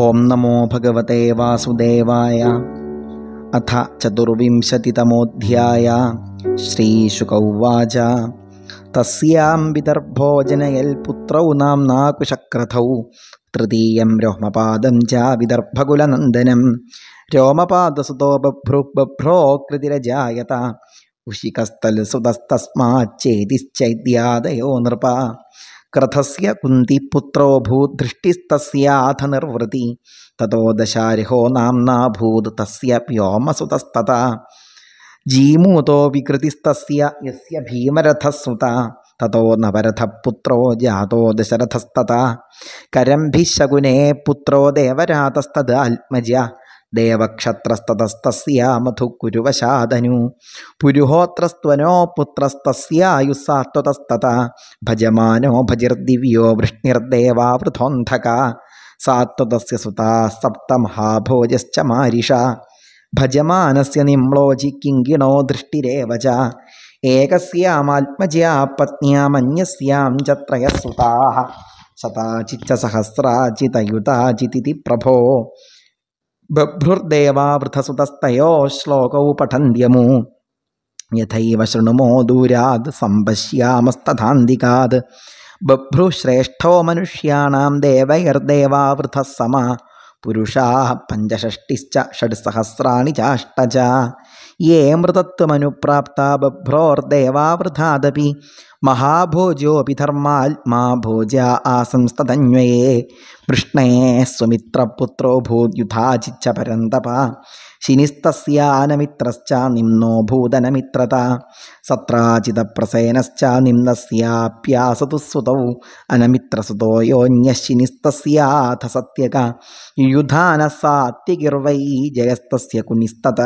ഓം നമോ ഭഗവതേ വാസുദേവായ അഥ ചതുർവിംശതിതമോധ്യായ ശ്രീശുക ഉവാച തസ്യാം വിദർഭോജനയൽ പുത്രൗ നാം നാകുശക്രഥൗ തൃതീയം രോമപാദം ച വിദർഭകുലനന്ദനം രോമപാദസുതോ ബഭ്രു ബഭ്രോ കൃതിരജായത ഉഷികസ്തൽ സുതസ്തസ്മാച്ചേതിശ്ചൈദ്യാദയോ നൃപ क्रथस्य कुन्ती पुत्रोऽभूत् दृष्टिस्तस्याथ निर्वृति ततो दशारिहो नामना भूद तस्य व्योमसुतस्तता जीमूतो विकृतिस्तस्य यस्य भीमरथस्सुता ततो नवरथपुत्रो जातो दशरथस्तता करम्भिः शकुने पुत्रो देवरातस्तदात्मज देवक्षत्रस्तस्तस्यामथुकुरुवशादनु पुरुहोत्रस्त्वनो पुत्रस्तस्यायुस्सात्वतस्तत भजमानो भजिर्दिव्यो वृष्णिर्देवावृथोऽन्धका सात्वतस्य सुता सप्तमहाभोजश्च मारिषा भजमानस्य निम्लोजि किङ्गिणो दृष्टिरेव च एकस्यामात्मज्या पत्न्यामन्यस्यां च त्रयः सुताः शताचिच्च सहस्राचितयुताचितिति प्रभो बभ्रुर्देवावृतसुतस्तयो श्लोकौ पठन्त्यमु यथैव शृणुमो दूराद् सम्पश्यामस्तधान्तिकाद् बभ्रु श्रेष्ठो मनुष्याणां देवैर्देवावृतः सम पुरुषाः पञ्चषष्टिश्च षट्सहस्राणि चाष्ट च ये मृतत्वमनुप्राप्ता बभ्रोर्देवावृथादपि महाभोजोऽपि धर्मात्मा भोज आसंस्तदन्वये कृष्णे सुमित्रपुत्रो भूद्युथा चिच्चपरन्तप ശിനിസ്തസ്യാനമിത്രശ്ച നിംനോ ഭൂതനമിത്രത സത്രാചിതപ്രസേനശ്ച നിംനസ്യാപ്യാസതുസുതൗ അനമിത്രസുതോ യോന്യശിനിസ്തസ്യാഥ സത്യക യുധാന സാത്യകിർവൈ ജയസ്തസ്യ കുനിസ്തത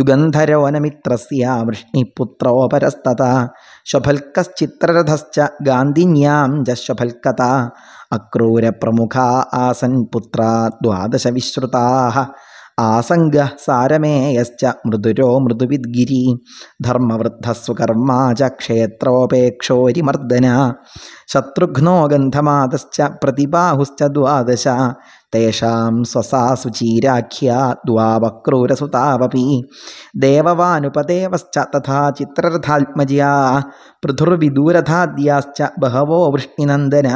യുഗന്ധരോനമിത്രസ്യ വൃഷ്ണിപുത്രോപരസ്തത ശുഭൽക്കശ്ചിത്രരഥശ്ച ഗാന്ധിന്യാം ജശ്വഭൽക്കത അക്രൂരപ്രമുഖ ആസൻ പുത്ര ദ്വാദശ വിശ്രുതാ ആസംഗ സാരമേയശ്ച മൃദുരോ മൃദുവിദ്ഗിരി ധർമ്മവൃദ്ധസ്വകർമാ ച ക്ഷേത്രോപേക്ഷോരിമർദ്ദന ശത്രുഘ്നോ ഗന്ധമാതശ്ച പ്രതിബാഹുശ്ച ദ്വാദശ തേഷാം സ്വസാ സുചീരാഖ്യ ദ്വാവക്രൂരസുതാവപി ദേവവാനുപദേവശ്ച തഥാ ചിത്രരഥാത്മജയാ പൃഥുർവിദൂരഥാദ്യാശ്ച ബഹവോ വൃഷ്ണിനന്ദന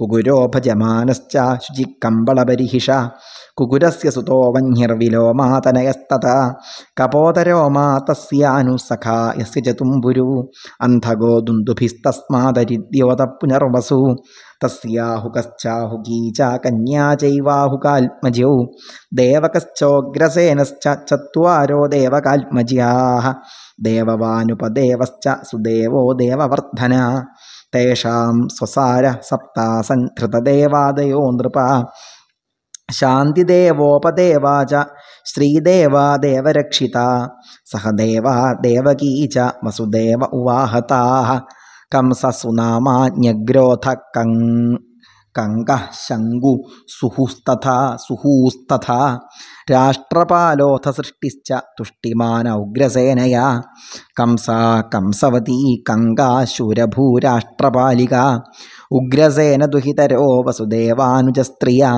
കുകുരോഭജമാനശ്ച ശുചിക്കമ്പളപരിഹിഷ കുകുരസ്യ സുതോ വന്യർവിലോമാതനയസ്തത കപോതരോമാ തസ്യാനുസഖാ യസ്യ ചതുംബുരു അന്ധഗോ ദുന്ദുഭിസ്തസ്മാദരിദ്യോത പുനർവസു തസ്യാഹുകശ്ചാഹുകീച കന്യാ ചൈവാഹുകാത്മജൗ ദേവകശ്ചോഗ്രസേനശ്ച ചത്വാരോ ദേവകാത്മജ്യാഹ ദേവവാനുപദേവശ്ച സുദേവോ ദേവവർദ്ധന തേഷാം സ്വസാര സപ്താസൻ ധൃതദേവാദയോ നൃപ ശാന്തിദേവോപദേവാച ച ദേവരക്ഷിത സഹദേവാ ദേവകീ ച വസുദേവ ഉവാഹതാ കംസസുനാമാഗ്രോധ കങ് കങ്ക ശങ്കു സുഹുസ്തഥ സുഹൂസ്തഥ രാഷ്ട്രപാലോഥ സൃഷ്ടിശ്ച തുഷ്ടിമാന ഉഗ്രസേനയാ കംസ കംസവതീ കങ്കാ ശൂരഭൂരാഷ്ട്രപാലിക उग्रजेन दुहितरो वसुदेवानुजस्त्रिया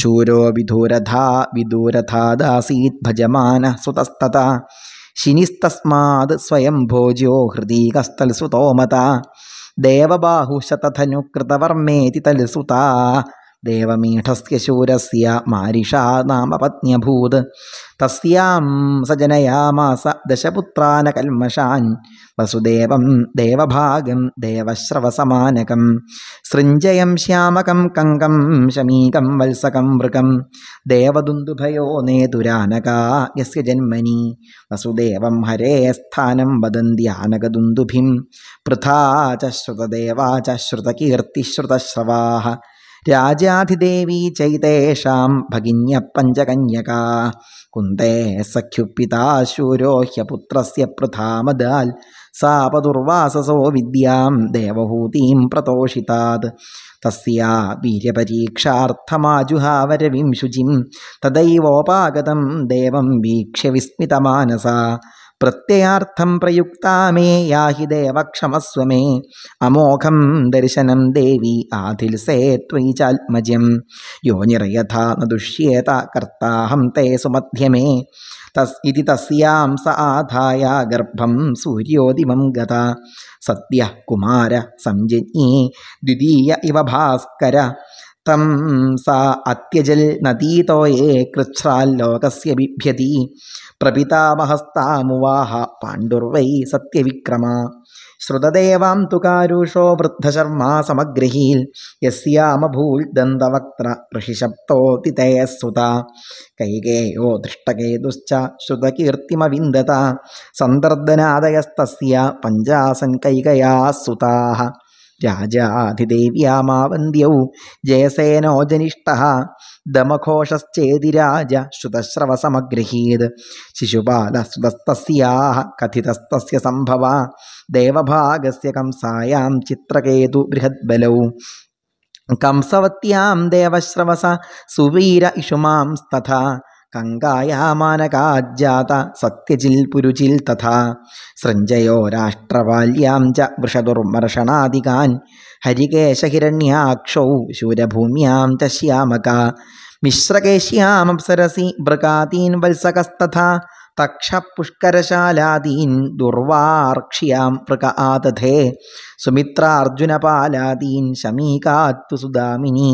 शूरो विदूरधा विदूरधादासीत् भजमानः सुतस्तता शिनिस्तस्माद् स्वयं भोज्यो हृदि देवबाहुशतथनुकृतवर्मेति ദേവമീഠസ്യ മാരിഷാ നാമ തസ്യാം സജനയാമാസ ദശപുത്രാന കൽമഷാൻ വസുദേവം ദേവഭാഗം ദേവശ്രവസമാനകം സൃഞ്ജയം ശ്യാമകം കങ്കം ശമീകം വത്സകം വൃകം ദേവദുന്ദുഭയോ നേതുരാനകാ ജന്മനി വസുദേവം ഹരേ സ്ഥാനം വദന്ത്യാനകദുന്ദുഭിം പൃഥാ ചുതദേവാ ചുതകീർത്തിശ്രുതശ്രവാ രാജാധിദേവി ചൈതേഷാം ഭഗിന്യ പഞ്ചകന്യകാ കുന്തേ സഖ്യുപ്പിതാശൂരോഹ്യപുത്രസ്യ ശൂരോ പൃഥാമദാൽ സാപദുർവാസസോ വിദ്യാം ദേവഭൂതിം പ്രതോഷിതാത് തസ്യാ വീര്യപരീക്ഷാർത്ഥമാജുഹാവരവിം ശുചിം തദൈവോപാഗതം ദേവം വീക്ഷ്യ വിസ്മിതമാനസാ പ്രത്യയാർത്ഥം പ്രയുക്താമേ മേ യാഹി ദേവക്ഷമസ്വമേ അമോഘം ദർശനം ദേവി ആധിൽസേ ത്വയി ചാത്മജ്യം യോനിറയഥാ നദുഷ്യേത കർത്താഹം തേ സുമധ്യമേ തസ് ഇതി തസ്യാം സ ആധായ ഗർഭം സൂര്യോദിമം ഗത സദ്യ കുമാര സംജ്ഞീ ദ്വിതീയ ഇവ ഭാസ്കര തം സാ അത്യജൽ നദീതോയേ കൃച്ഛ്രാല്ലോകസ്യ ബിഭ്യതി പ്രപിതാമഹസ്താമുവാഹ പാണ്ഡുർവൈ സത്യവിക്രമ ശ്രുതദേവാം തുകാരുഷോ വൃദ്ധശർമാ സമഗ്രഹീൽ യസ്യാമഭൂൽ ദന്തവക്ത്ര ഋഷിശബ്ദോതിതയസുത കൈകേയോ ദൃഷ്ടകേതുശ്ച ശ്രുതകീർത്തിമവിന്ദത സന്ദർദനാദയസ്തസ്യ പഞ്ചാസൻ കൈകയാ രാജാധിദേവ്യാമാവന്ധ്യൗ ജയസേനോ ജനിഷ്ട ദമഘോഷശ്ചേതിരാജ ശ്രുതശ്രവസമഗൃഹീത് ശിശുപാലശ്രുതസ്തസ്യാ കഥിതസ്തസ്യ സംഭവ ദേവഭാഗസ്യ കംസായാം ചിത്രകേതു ബൃഹദ്ബലൗ കംസവത്യാം ദേവശ്രവസ സുവീര ഇഷുമാംസ്തഥ കങ്കായാമാനകാജ്ജാത സത്യജിൽ പുരുചിൽ തഥാ സൃഞ്ജയോ രാഷ്ട്രവാല്യാം ച വൃഷദുർമർഷണാദികാൻ ഹരികേശഹിരണ്യാക്ഷൗ ശൂരഭൂമ്യാം ച ശ്യാമക മിശ്രകേശ്യാമപ്സരസി മൃഗാദീൻ വത്സകസ്തഥാ തക്ഷപുഷ്കരശാലാദീൻ ദുർവാർക്ഷ്യാം മൃഗ ആദധേ സുമിത്ര അർജുന പാലാദീൻ ശമീകാത്തു സുദാമിനി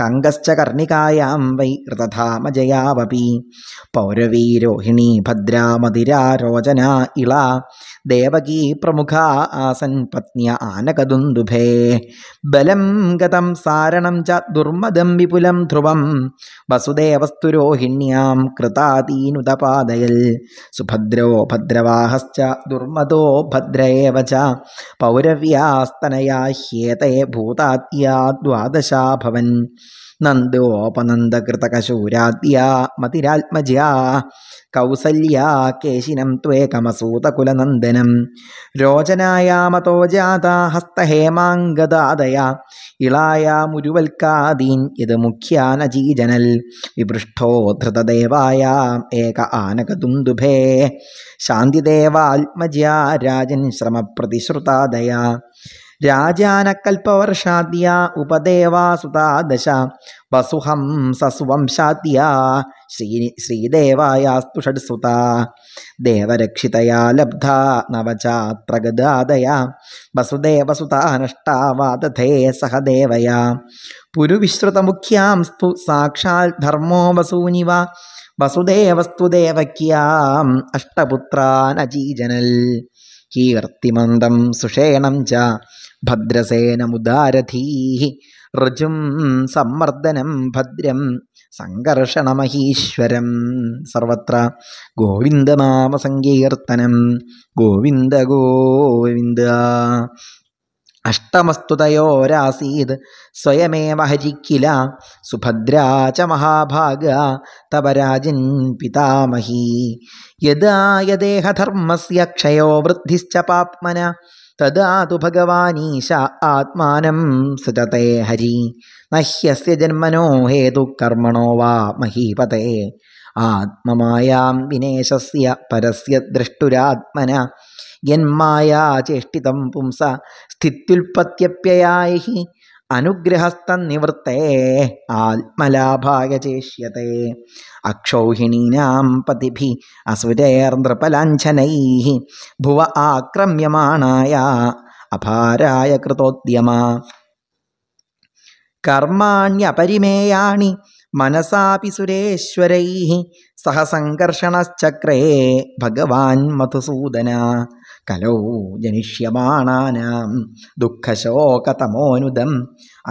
കങ്കശ്ച കർണികായാം വൈ പൗരവീ കൃതധാമജയാവപി പൗരവീരോഹിണി രോചന ഇള ദേവകീ പ്രമുഖ ആസൻ പത്നിയ ആനകദുന്ദുഭേ ബലം ഗതം സാരണം ച ദുർമദം വിപുലം ധ്രുവം വസുദേവസ്തു രോഹിണ്യാം കൃതാതീനുതപാദയൽ സുഭദ്രോ ഭദ്രവാഹശ്ച ദുർമദോ ഭദ്രയേവ ച പൗരവ്യാ ഭൂതാസ്തനയാ ഹ്യേതയെ ഭൂതാദ്യാ ദ്വാദശാഭവൻ നന്ദോപനന്ദകൃതകശൂരാദ്യാ മതിരാത്മജയാ കൗസല്യാ കേശിനം ത്വേകമസൂതകുലനന്ദനം രോചനായാമതോ ജാതാ ഇളായാ മുരുവൽക്കാദീൻ ഇത് മുഖ്യാനജീജനൽ വിപൃഷ്ടോ ധൃതദേവായാം ഏക ആനകതുന്ദുഭേ ശാന്തിദേവാത്മജ്യാ രാജൻ ശ്രമപ്രതിശ്രുതാദയാ രാജാനക്കൽപ്പവർഷാദ്യ ഉപദേവാസുതാദശ വസുഹം സസുവംശാദ്യ ശ്രീ ശ്രീദേവായാസ്തു ഷഡ്സുത ദേവരക്ഷിതയാ ലബ്ധ നവചാത്രഗദാദയ വസുദേവസുതാനഷ്ടാവാദധേ സഹദേവയാ പുരുവിശ്രുതമുഖ്യാം സ്തു സാക്ഷാൽ ധർമ്മോ വസൂനിവ വസുദേവസ്തു ദേവക്യാം അഷ്ടപുത്രാനജീജനൽ കീർത്തിമന്ദം സുഷേണം ച ഭദ്രസേനമുദാരഥീ ഋജും സമ്മർദ്ദനം ഭദ്രം സങ്കർഷണമഹീശ്വരം സർവത്ര ഗോവിന്ദനാമസങ്കീർത്തനം ഗോവിന്ദ ഗോവിന്ദ അഷ്ടമസ്തുതയോരാസീത് സ്വയമേവ ഹരിക്കില സുഭദ്രാ ച മഹാഭാഗ തവ രാജൻ പിതാമഹീ യദേഹധർമ്മസ്യ ക്ഷയോ വൃദ്ധിശ്ച പാപ്മന തദാതു ഭഗവാനീശ ആത്മാനം സജത്തെ ഹരി നഹ്യസ്യ ജന്മനോ ഹേതു കർമ്മണോ വാ മഹീപതേ ആത്മമായാം വിനേശസ്യ പരസ്യ ദ്രഷ്ടുരാത്മന യന്മായാചേഷ്ടിതം പുംസ സ്ഥിത്യുൽപത്യപ്യയായി അനുഗ്രഹസ്തനിവൃത്തേ ആത്മലാഭായ ചേഷ്യത്തെ അക്ഷൗഹിണീനാം പതിഭി അസുരേർനൃപലാഞ്ഛനൈ ഭുവ ആക്രമ്യമാണായ അപാരായ കൃതോദ്യമ കർമാണ്യപരിമേയാണി മനസാപി സുരേശ്വരൈ സഹസംഘർഷണശ്ചക്രേ ഭഗവാൻ മധുസൂദന കലോ ജനിഷ്യമാണാനാം ദുഃഖശോകതമോനുദം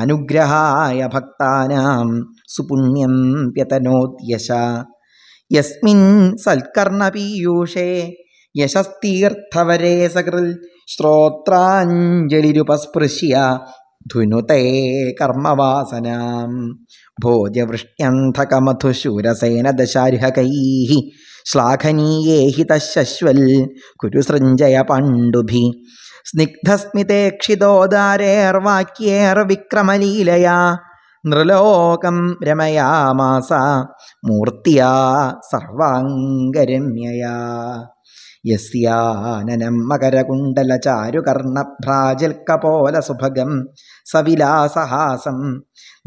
അനുഗ്രഹായ ഭക്താനാം സുപുണ്യം വ്യതനോദ്യശ യസ്മിൻ പീയൂഷേ യശസ്തീർത്ഥവരേ സകൃൽ ശ്രോത്രാഞ്ജലിരുപസ്പൃശ്യ ധുനുതേ കർമ്മവാസനാം ഭോജവൃഷ്ട്യന്ധകമധുശൂരസേനദശാർഹകൈ ശ്ലാഘനീയേ കുരുസൃഞ്ജയ പണ്ഡുഭി സ്നിഗ്ധസ്മിതേക്ഷിതോദാരേർവാക്യേർവിക്രമലീലയാ നൃലോകം രമയാമാസ മൂർത്തിയാ സർവാംഗരമ്യയാ യസ്യാനനം കപോല സുഭഗം സവിലാസഹാസം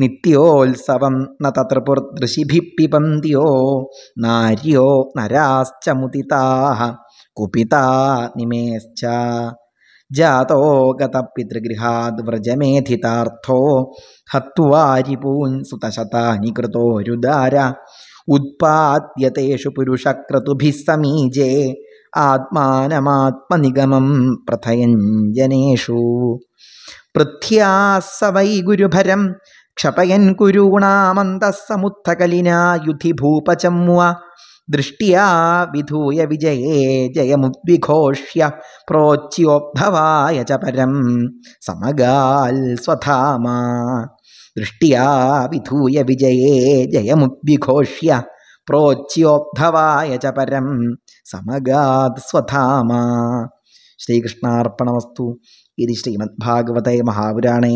നിത്യോത്സവം ന തൃപുർദൃശിഭിപ്പിപന്തിയോ നാര്യോ നരാശ്ച മുദിതാ കുപിതാ നിമേശ്ച ജാതോ ഗതപിതൃഗൃഹാദ് വ്രജമേധിതാർത്ഥോ ഹത്വാരിപൂൻ സുതശതാനി കൃതോരുദാര ഉത്പാദ്യതേഷു പുരുഷക്രതുഭിസ്സമീജേ ആത്മാനമാത്മനിഗമം പ്രഥയഞ്ജനേഷു പൃഥ്യാസ വൈ ഗുരുഭരം ക്ഷപയൻ ഭൂപചമ്മുവ ദൃഷ്ടിയാ വിധൂയ വിജയേ ജയമുദ്വിഘോഷ്യ പ്രോച്യോബ്ധവായ ച പരം സമഗാൽ സ്വധാമ ദൃഷ്ടിയാ വിധൂയ വിജയേ ജയമുദ്വിഘോഷ്യ പ്രോച്യോദ്ധവായ ച പരം സമഗാത് സ്വധാമ ശ്രീകൃഷ്ണാർപ്പണമസ്തു ഇതി ശ്രീമദ്ഭാഗവതേ മഹാപുരാണേ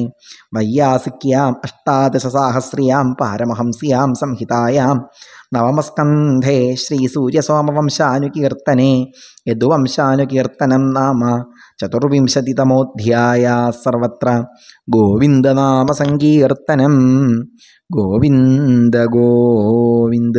വൈയാസിക്യാം അഷ്ടാദശസാഹസ്രിയാം പാരമഹംസ്യാം സംഹിതായാം നവമസ്കന്ധേ ശ്രീസൂര്യസോമവംശാനുകീർത്തനെ യദുവംശാനുകീർത്തനം നാമ ചതുർവിംശതിതമോധ്യായ സർവത്ര ഗോവിന്ദനാമസങ്കീർത്തനം ഗോവിന്ദ ഗോവിന്ദ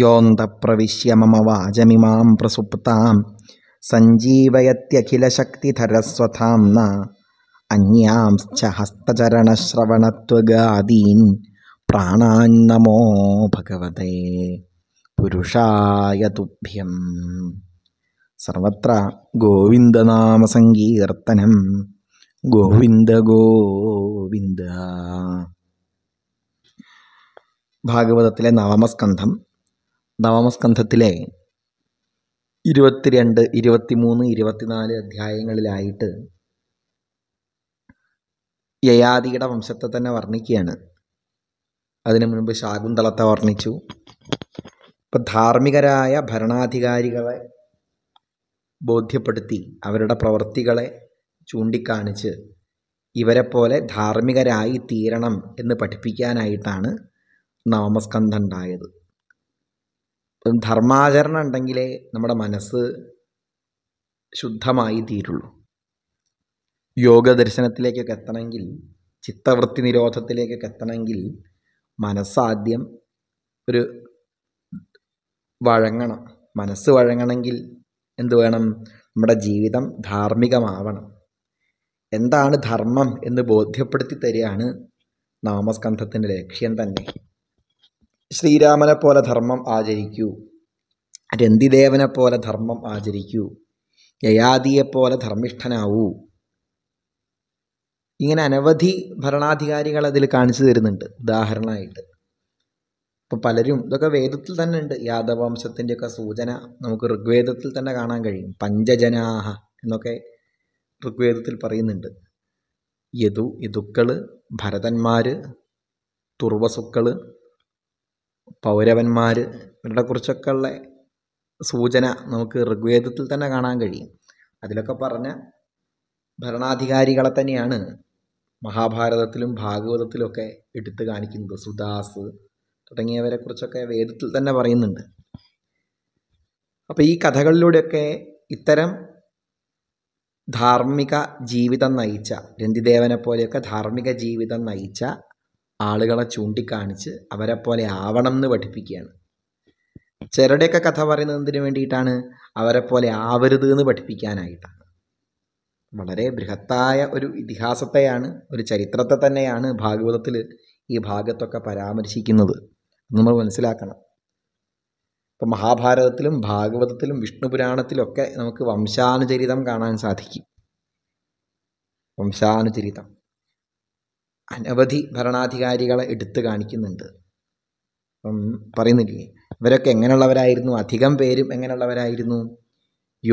योऽन्तप्रविश्य मम वाचमिमां प्रसुप्तां सञ्जीवयत्यखिलशक्तिधरस्वथाम्ना अन्यांश्च हस्तचरणश्रवणत्वगादीन् प्राणान्नमो ഭഗവതേ പുരുഷായ തുഭ്യം സർവത്ര ഗോവിന്ദനാമസങ്കീർത്തനം ഗോവിന്ദ ഗോവിന്ദ ഭാഗവതത്തിലെ നവമസ്കന്ധം നവമസ്കന്ധത്തിലെ ഇരുപത്തിരണ്ട് ഇരുപത്തിമൂന്ന് ഇരുപത്തിനാല് അധ്യായങ്ങളിലായിട്ട് യയാദിയുടെ വംശത്തെ തന്നെ വർണ്ണിക്കുകയാണ് അതിനു മുൻപ് ശാകുന്തളത്തെ വർണ്ണിച്ചു ഇപ്പം ധാർമ്മികരായ ഭരണാധികാരികളെ ബോധ്യപ്പെടുത്തി അവരുടെ പ്രവൃത്തികളെ ചൂണ്ടിക്കാണിച്ച് ഇവരെപ്പോലെ ധാർമ്മികരായി തീരണം എന്ന് പഠിപ്പിക്കാനായിട്ടാണ് നവമസ്കന്ധം ഉണ്ടായത് ധർമാചരണം ഉണ്ടെങ്കിലേ നമ്മുടെ മനസ്സ് ശുദ്ധമായി തീരുള്ളൂ യോഗ ദർശനത്തിലേക്കൊക്കെ എത്തണമെങ്കിൽ ചിത്തവൃത്തി നിരോധത്തിലേക്കൊക്കെ എത്തണമെങ്കിൽ മനസ്സാദ്യം ഒരു വഴങ്ങണം മനസ്സ് വഴങ്ങണമെങ്കിൽ എന്തു വേണം നമ്മുടെ ജീവിതം ധാർമ്മികമാവണം എന്താണ് ധർമ്മം എന്ന് ബോധ്യപ്പെടുത്തി തരികയാണ് നാമസ്കന്ധത്തിൻ്റെ ലക്ഷ്യം തന്നെ ശ്രീരാമനെ പോലെ ധർമ്മം ആചരിക്കൂ രന്തിദേവനെ പോലെ ധർമ്മം ആചരിക്കൂ യയാദിയെപ്പോലെ ധർമ്മിഷ്ഠനാവൂ ഇങ്ങനെ അനവധി ഭരണാധികാരികൾ അതിൽ കാണിച്ചു തരുന്നുണ്ട് ഉദാഹരണമായിട്ട് അപ്പോൾ പലരും ഇതൊക്കെ വേദത്തിൽ തന്നെ ഉണ്ട് യാദവംശത്തിൻ്റെയൊക്കെ സൂചന നമുക്ക് ഋഗ്വേദത്തിൽ തന്നെ കാണാൻ കഴിയും പഞ്ചജനാഹ എന്നൊക്കെ ഋഗ്വേദത്തിൽ പറയുന്നുണ്ട് യദു യദുക്കൾ ഭരതന്മാർ തുർവസുക്കൾ പൗരവന്മാർ ഉള്ള സൂചന നമുക്ക് ഋഗ്വേദത്തിൽ തന്നെ കാണാൻ കഴിയും അതിലൊക്കെ പറഞ്ഞ ഭരണാധികാരികളെ തന്നെയാണ് മഹാഭാരതത്തിലും ഭാഗവതത്തിലുമൊക്കെ എടുത്തു കാണിക്കുന്നത് സുദാസ് കുറിച്ചൊക്കെ വേദത്തിൽ തന്നെ പറയുന്നുണ്ട് അപ്പോൾ ഈ കഥകളിലൂടെയൊക്കെ ഇത്തരം ധാർമ്മിക ജീവിതം നയിച്ച രന്തിദേവനെ പോലെയൊക്കെ ധാർമ്മിക ജീവിതം നയിച്ച ആളുകളെ ചൂണ്ടിക്കാണിച്ച് അവരെ പോലെ ആവണം എന്ന് പഠിപ്പിക്കുകയാണ് ചിലരുടെയൊക്കെ കഥ പറയുന്നത് എന്തിനു വേണ്ടിയിട്ടാണ് അവരെ പോലെ ആവരുത് എന്ന് പഠിപ്പിക്കാനായിട്ടാണ് വളരെ ബൃഹത്തായ ഒരു ഇതിഹാസത്തെയാണ് ഒരു ചരിത്രത്തെ തന്നെയാണ് ഭാഗവതത്തിൽ ഈ ഭാഗത്തൊക്കെ പരാമർശിക്കുന്നത് നമ്മൾ മനസ്സിലാക്കണം ഇപ്പം മഹാഭാരതത്തിലും ഭാഗവതത്തിലും വിഷ്ണു പുരാണത്തിലൊക്കെ നമുക്ക് വംശാനുചരിതം കാണാൻ സാധിക്കും വംശാനുചരിതം അനവധി ഭരണാധികാരികളെ എടുത്തു കാണിക്കുന്നുണ്ട് പറയുന്നില്ലേ ഇവരൊക്കെ എങ്ങനെയുള്ളവരായിരുന്നു അധികം പേരും എങ്ങനെയുള്ളവരായിരുന്നു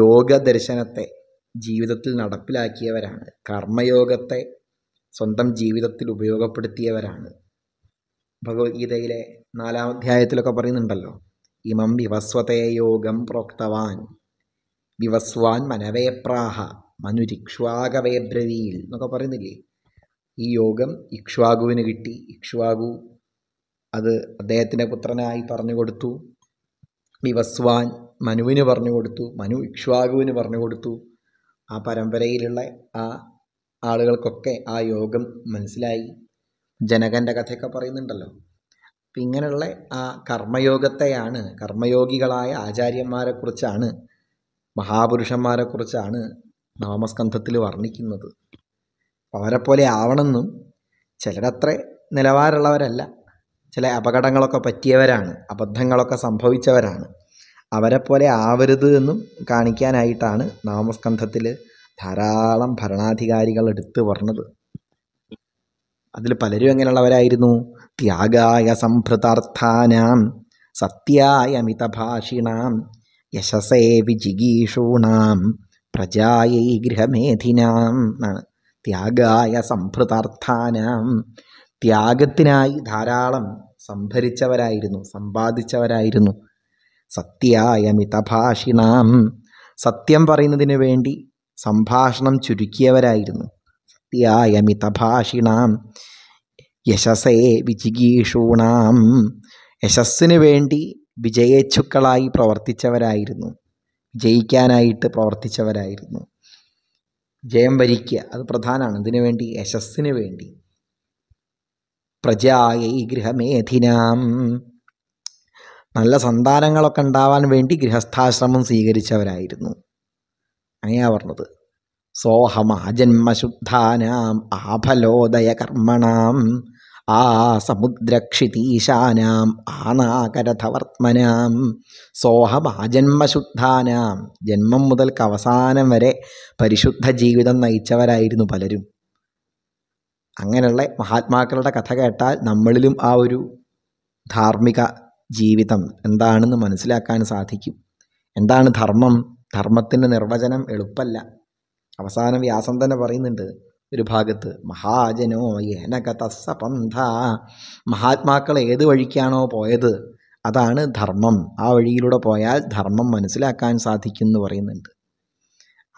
യോഗ ദർശനത്തെ ജീവിതത്തിൽ നടപ്പിലാക്കിയവരാണ് കർമ്മയോഗത്തെ സ്വന്തം ജീവിതത്തിൽ ഉപയോഗപ്പെടുത്തിയവരാണ് ഭഗവത്ഗീതയിലെ നാലാം അധ്യായത്തിലൊക്കെ പറയുന്നുണ്ടല്ലോ ഇമം വിവസ്വതേ യോഗം പ്രോക്തവാൻ വിവസ്വാൻ മനവേപ്രാഹ മനുരിക്ഷ്വാകവേബ്രവീൽ എന്നൊക്കെ പറയുന്നില്ലേ ഈ യോഗം ഇക്ഷ്വാകുവിന് കിട്ടി ഇക്ഷ്വാകു അത് അദ്ദേഹത്തിൻ്റെ പുത്രനായി പറഞ്ഞു കൊടുത്തു വിവസ്വാൻ മനുവിന് പറഞ്ഞു കൊടുത്തു മനു ഇക്ഷ്വാകുവിന് പറഞ്ഞു കൊടുത്തു ആ പരമ്പരയിലുള്ള ആ ആളുകൾക്കൊക്കെ ആ യോഗം മനസ്സിലായി ജനകൻ്റെ കഥയൊക്കെ പറയുന്നുണ്ടല്ലോ അപ്പം ഇങ്ങനെയുള്ള ആ കർമ്മയോഗത്തെയാണ് കർമ്മയോഗികളായ ആചാര്യന്മാരെക്കുറിച്ചാണ് മഹാപുരുഷന്മാരെക്കുറിച്ചാണ് നവമസ്കന്ധത്തിൽ വർണ്ണിക്കുന്നത് അവരെപ്പോലെ ആവണമെന്നും ചിലരത്ര നിലവാരമുള്ളവരല്ല ചില അപകടങ്ങളൊക്കെ പറ്റിയവരാണ് അബദ്ധങ്ങളൊക്കെ സംഭവിച്ചവരാണ് അവരെപ്പോലെ ആവരുത് എന്നും കാണിക്കാനായിട്ടാണ് നാമസ്കന്ധത്തിൽ ധാരാളം ഭരണാധികാരികൾ എടുത്തു പറഞ്ഞത് അതിൽ പലരും എങ്ങനെയുള്ളവരായിരുന്നു ത്യാഗായ സംഭൃതാർത്ഥാനാം സത്യായ മിതഭാഷിണാം യശസേ വിജിഗീഷൂണാം പ്രജായൈ ഗൃഹമേധിനാം എന്നാണ് ത്യാഗായ സംഭൃതാർത്ഥാനാം ത്യാഗത്തിനായി ധാരാളം സംഭരിച്ചവരായിരുന്നു സമ്പാദിച്ചവരായിരുന്നു സത്യായ മിതഭാഷിണാം സത്യം പറയുന്നതിന് വേണ്ടി സംഭാഷണം ചുരുക്കിയവരായിരുന്നു സത്യായ മിതഭാഷിണാം യശസേ വിജിഗീഷൂണാം യശസ്സിന് വേണ്ടി വിജയേച്ഛുക്കളായി പ്രവർത്തിച്ചവരായിരുന്നു ജയിക്കാനായിട്ട് പ്രവർത്തിച്ചവരായിരുന്നു ജയം അത് പ്രധാനമാണ് ഇതിനു വേണ്ടി യശസ്സിന് വേണ്ടി പ്രജായൈ ഗൃഹമേധിനാം നല്ല സന്താനങ്ങളൊക്കെ ഉണ്ടാവാൻ വേണ്ടി ഗൃഹസ്ഥാശ്രമം സ്വീകരിച്ചവരായിരുന്നു അങ്ങനെയാ പറഞ്ഞത് സോഹമാജന്മശുദ്ധാനാം ആഫലോദയ കർമ്മണാം ആ സമുദ്രക്ഷിതീശാനാം ആനാകരഥവർത്മനാം സോഹമാജന്മശുദ്ധാനാം ജന്മം മുതൽക്ക് അവസാനം വരെ പരിശുദ്ധ ജീവിതം നയിച്ചവരായിരുന്നു പലരും അങ്ങനെയുള്ള മഹാത്മാക്കളുടെ കഥ കേട്ടാൽ നമ്മളിലും ആ ഒരു ധാർമ്മിക ജീവിതം എന്താണെന്ന് മനസ്സിലാക്കാൻ സാധിക്കും എന്താണ് ധർമ്മം ധർമ്മത്തിൻ്റെ നിർവചനം എളുപ്പമല്ല അവസാനം വ്യാസം തന്നെ പറയുന്നുണ്ട് ഒരു ഭാഗത്ത് മഹാജനോ ഏനക തസ്സ പന്ഥ മഹാത്മാക്കൾ ഏത് വഴിക്കാണോ പോയത് അതാണ് ധർമ്മം ആ വഴിയിലൂടെ പോയാൽ ധർമ്മം മനസ്സിലാക്കാൻ സാധിക്കും എന്ന് പറയുന്നുണ്ട്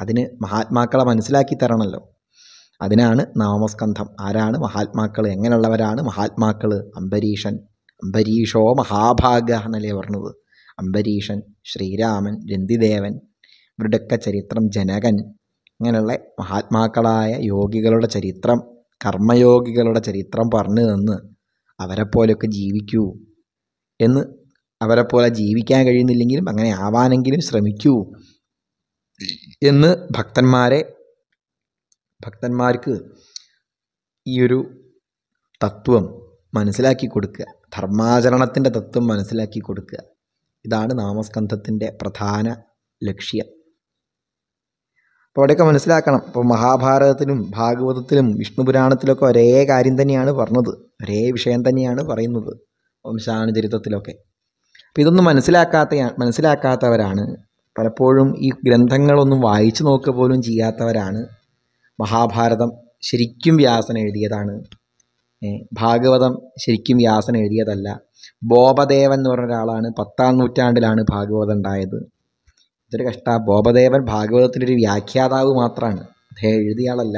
അതിന് മഹാത്മാക്കളെ മനസ്സിലാക്കി തരണമല്ലോ അതിനാണ് നാമസ്കന്ധം ആരാണ് മഹാത്മാക്കൾ എങ്ങനെയുള്ളവരാണ് മഹാത്മാക്കൾ അംബരീഷൻ അംബരീഷോ മഹാഭാഗ എന്നല്ലേ പറഞ്ഞത് അംബരീഷൻ ശ്രീരാമൻ രന്തിദേവൻ ഇവരുടെയൊക്കെ ചരിത്രം ജനകൻ ഇങ്ങനെയുള്ള മഹാത്മാക്കളായ യോഗികളുടെ ചരിത്രം കർമ്മയോഗികളുടെ ചരിത്രം പറഞ്ഞു തന്ന് അവരെപ്പോലെയൊക്കെ ജീവിക്കൂ എന്ന് അവരെപ്പോലെ ജീവിക്കാൻ കഴിയുന്നില്ലെങ്കിലും അങ്ങനെ ആവാനെങ്കിലും ശ്രമിക്കൂ എന്ന് ഭക്തന്മാരെ ഭക്തന്മാർക്ക് ഈ ഒരു തത്വം മനസ്സിലാക്കി കൊടുക്കുക ധർമാചരണത്തിൻ്റെ തത്വം മനസ്സിലാക്കി കൊടുക്കുക ഇതാണ് നാമസ്കന്ധത്തിൻ്റെ പ്രധാന ലക്ഷ്യം അപ്പോൾ അവിടെയൊക്കെ മനസ്സിലാക്കണം ഇപ്പോൾ മഹാഭാരതത്തിലും ഭാഗവതത്തിലും വിഷ്ണു പുരാണത്തിലൊക്കെ ഒരേ കാര്യം തന്നെയാണ് പറഞ്ഞത് ഒരേ വിഷയം തന്നെയാണ് പറയുന്നത് വംശാനുചരിത്രത്തിലൊക്കെ അപ്പോൾ ഇതൊന്നും മനസ്സിലാക്കാത്ത മനസ്സിലാക്കാത്തവരാണ് പലപ്പോഴും ഈ ഗ്രന്ഥങ്ങളൊന്നും വായിച്ചു നോക്കുക പോലും ചെയ്യാത്തവരാണ് മഹാഭാരതം ശരിക്കും വ്യാസൻ എഴുതിയതാണ് ഭാഗവതം ശരിക്കും വ്യാസൻ എഴുതിയതല്ല ബോപദേവൻ എന്ന് പറഞ്ഞ ഒരാളാണ് പത്താം നൂറ്റാണ്ടിലാണ് ഭാഗവതം ഉണ്ടായത് ഇതൊരു കഷ്ട ബോബദേവൻ ഭാഗവതത്തിൻ്റെ ഒരു വ്യാഖ്യാതാവ് മാത്രമാണ് അദ്ദേഹം എഴുതിയ ആളല്ല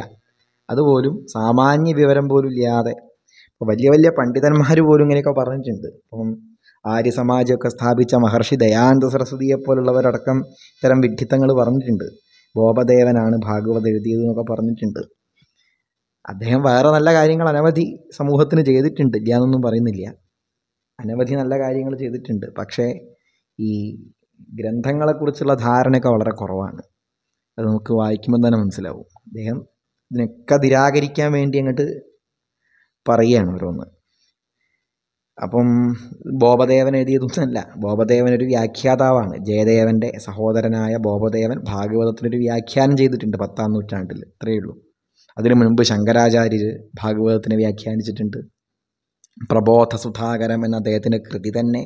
അതുപോലും സാമാന്യ വിവരം പോലും ഇല്ലാതെ ഇപ്പോൾ വലിയ വലിയ പണ്ഡിതന്മാർ പോലും ഇങ്ങനെയൊക്കെ പറഞ്ഞിട്ടുണ്ട് അപ്പം ആര്യസമാജമൊക്കെ സ്ഥാപിച്ച മഹർഷി ദയാനന്ദ സരസ്വതിയെ പോലുള്ളവരടക്കം ഇത്തരം വിഡ്ഢിത്തങ്ങൾ പറഞ്ഞിട്ടുണ്ട് ബോബദേവനാണ് ഭാഗവത എഴുതിയത് എന്നൊക്കെ പറഞ്ഞിട്ടുണ്ട് അദ്ദേഹം വേറെ നല്ല കാര്യങ്ങൾ അനവധി സമൂഹത്തിന് ചെയ്തിട്ടുണ്ട് ഇല്ല എന്നൊന്നും പറയുന്നില്ല അനവധി നല്ല കാര്യങ്ങൾ ചെയ്തിട്ടുണ്ട് പക്ഷേ ഈ ഗ്രന്ഥങ്ങളെക്കുറിച്ചുള്ള ധാരണയൊക്കെ വളരെ കുറവാണ് അത് നമുക്ക് വായിക്കുമ്പോൾ തന്നെ മനസ്സിലാവും അദ്ദേഹം ഇതിനൊക്കെ നിരാകരിക്കാൻ വേണ്ടി അങ്ങോട്ട് പറയുകയാണ് ഓരോന്ന് അപ്പം ബോബദേവൻ അല്ല ബോബദേവൻ ഒരു വ്യാഖ്യാതാവാണ് ജയദേവൻ്റെ സഹോദരനായ ബോബദേവൻ ഭാഗവതത്തിനൊരു വ്യാഖ്യാനം ചെയ്തിട്ടുണ്ട് പത്താം നൂറ്റാണ്ടിൽ ഇത്രയേ ഉള്ളൂ അതിന് മുൻപ് ശങ്കരാചാര്യർ ഭാഗവതത്തിനെ വ്യാഖ്യാനിച്ചിട്ടുണ്ട് പ്രബോധ സുധാകരം എന്ന അദ്ദേഹത്തിൻ്റെ കൃതി തന്നെ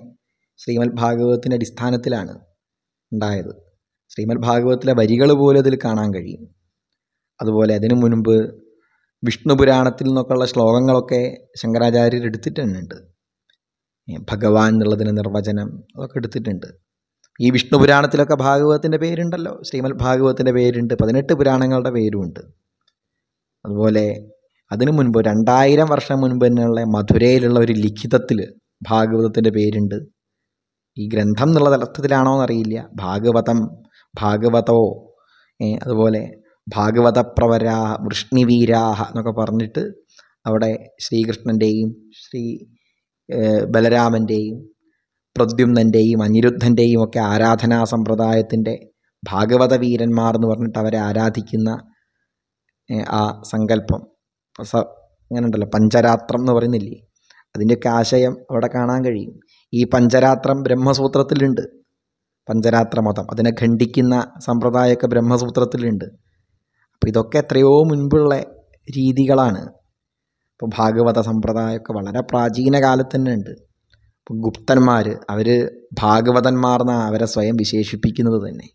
ശ്രീമദ് ഭാഗവതത്തിൻ്റെ അടിസ്ഥാനത്തിലാണ് ഉണ്ടായത് ശ്രീമദ് ഭാഗവതത്തിലെ വരികൾ പോലും അതിൽ കാണാൻ കഴിയും അതുപോലെ അതിനു മുൻപ് വിഷ്ണു പുരാണത്തിൽ നിന്നൊക്കെയുള്ള ശ്ലോകങ്ങളൊക്കെ ശങ്കരാചാര്യർ എടുത്തിട്ടുണ്ട് ഭഗവാൻ എന്നുള്ളതിൻ്റെ നിർവചനം അതൊക്കെ എടുത്തിട്ടുണ്ട് ഈ വിഷ്ണു പുരാണത്തിലൊക്കെ ഭാഗവതത്തിൻ്റെ പേരുണ്ടല്ലോ ശ്രീമദ് ഭാഗവതത്തിൻ്റെ പേരുണ്ട് പതിനെട്ട് പുരാണങ്ങളുടെ പേരുമുണ്ട് അതുപോലെ അതിനു മുൻപ് രണ്ടായിരം വർഷം മുൻപ് തന്നെയുള്ള മധുരയിലുള്ള ഒരു ലിഖിതത്തിൽ ഭാഗവതത്തിൻ്റെ പേരുണ്ട് ഈ ഗ്രന്ഥം എന്നുള്ള അർത്ഥത്തിലാണോ എന്നറിയില്ല ഭാഗവതം ഭാഗവതോ അതുപോലെ ഭാഗവതപ്രവരാ വൃഷ്ണിവീരാഹ എന്നൊക്കെ പറഞ്ഞിട്ട് അവിടെ ശ്രീകൃഷ്ണൻ്റെയും ശ്രീ ബലരാമൻ്റെയും പ്രദ്യുമ്നൻ്റെയും അനിരുദ്ധൻ്റെയും ഒക്കെ ആരാധനാ സമ്പ്രദായത്തിൻ്റെ ഭാഗവതവീരന്മാർ എന്ന് പറഞ്ഞിട്ട് അവരെ ആരാധിക്കുന്ന ആ സങ്കല്പം അങ്ങനെ ഉണ്ടല്ലോ പഞ്ചരാത്രം എന്ന് പറയുന്നില്ലേ അതിൻ്റെയൊക്കെ ആശയം അവിടെ കാണാൻ കഴിയും ഈ പഞ്ചരാത്രം ബ്രഹ്മസൂത്രത്തിലുണ്ട് മതം അതിനെ ഖണ്ഡിക്കുന്ന സമ്പ്രദായമൊക്കെ ബ്രഹ്മസൂത്രത്തിലുണ്ട് അപ്പോൾ ഇതൊക്കെ എത്രയോ മുൻപുള്ള രീതികളാണ് ഇപ്പോൾ ഭാഗവത സമ്പ്രദായമൊക്കെ വളരെ പ്രാചീന കാലത്ത് തന്നെ ഉണ്ട് ഇപ്പോൾ ഗുപ്തന്മാർ അവർ ഭാഗവതന്മാർ എന്നാണ് അവരെ സ്വയം വിശേഷിപ്പിക്കുന്നത് തന്നെ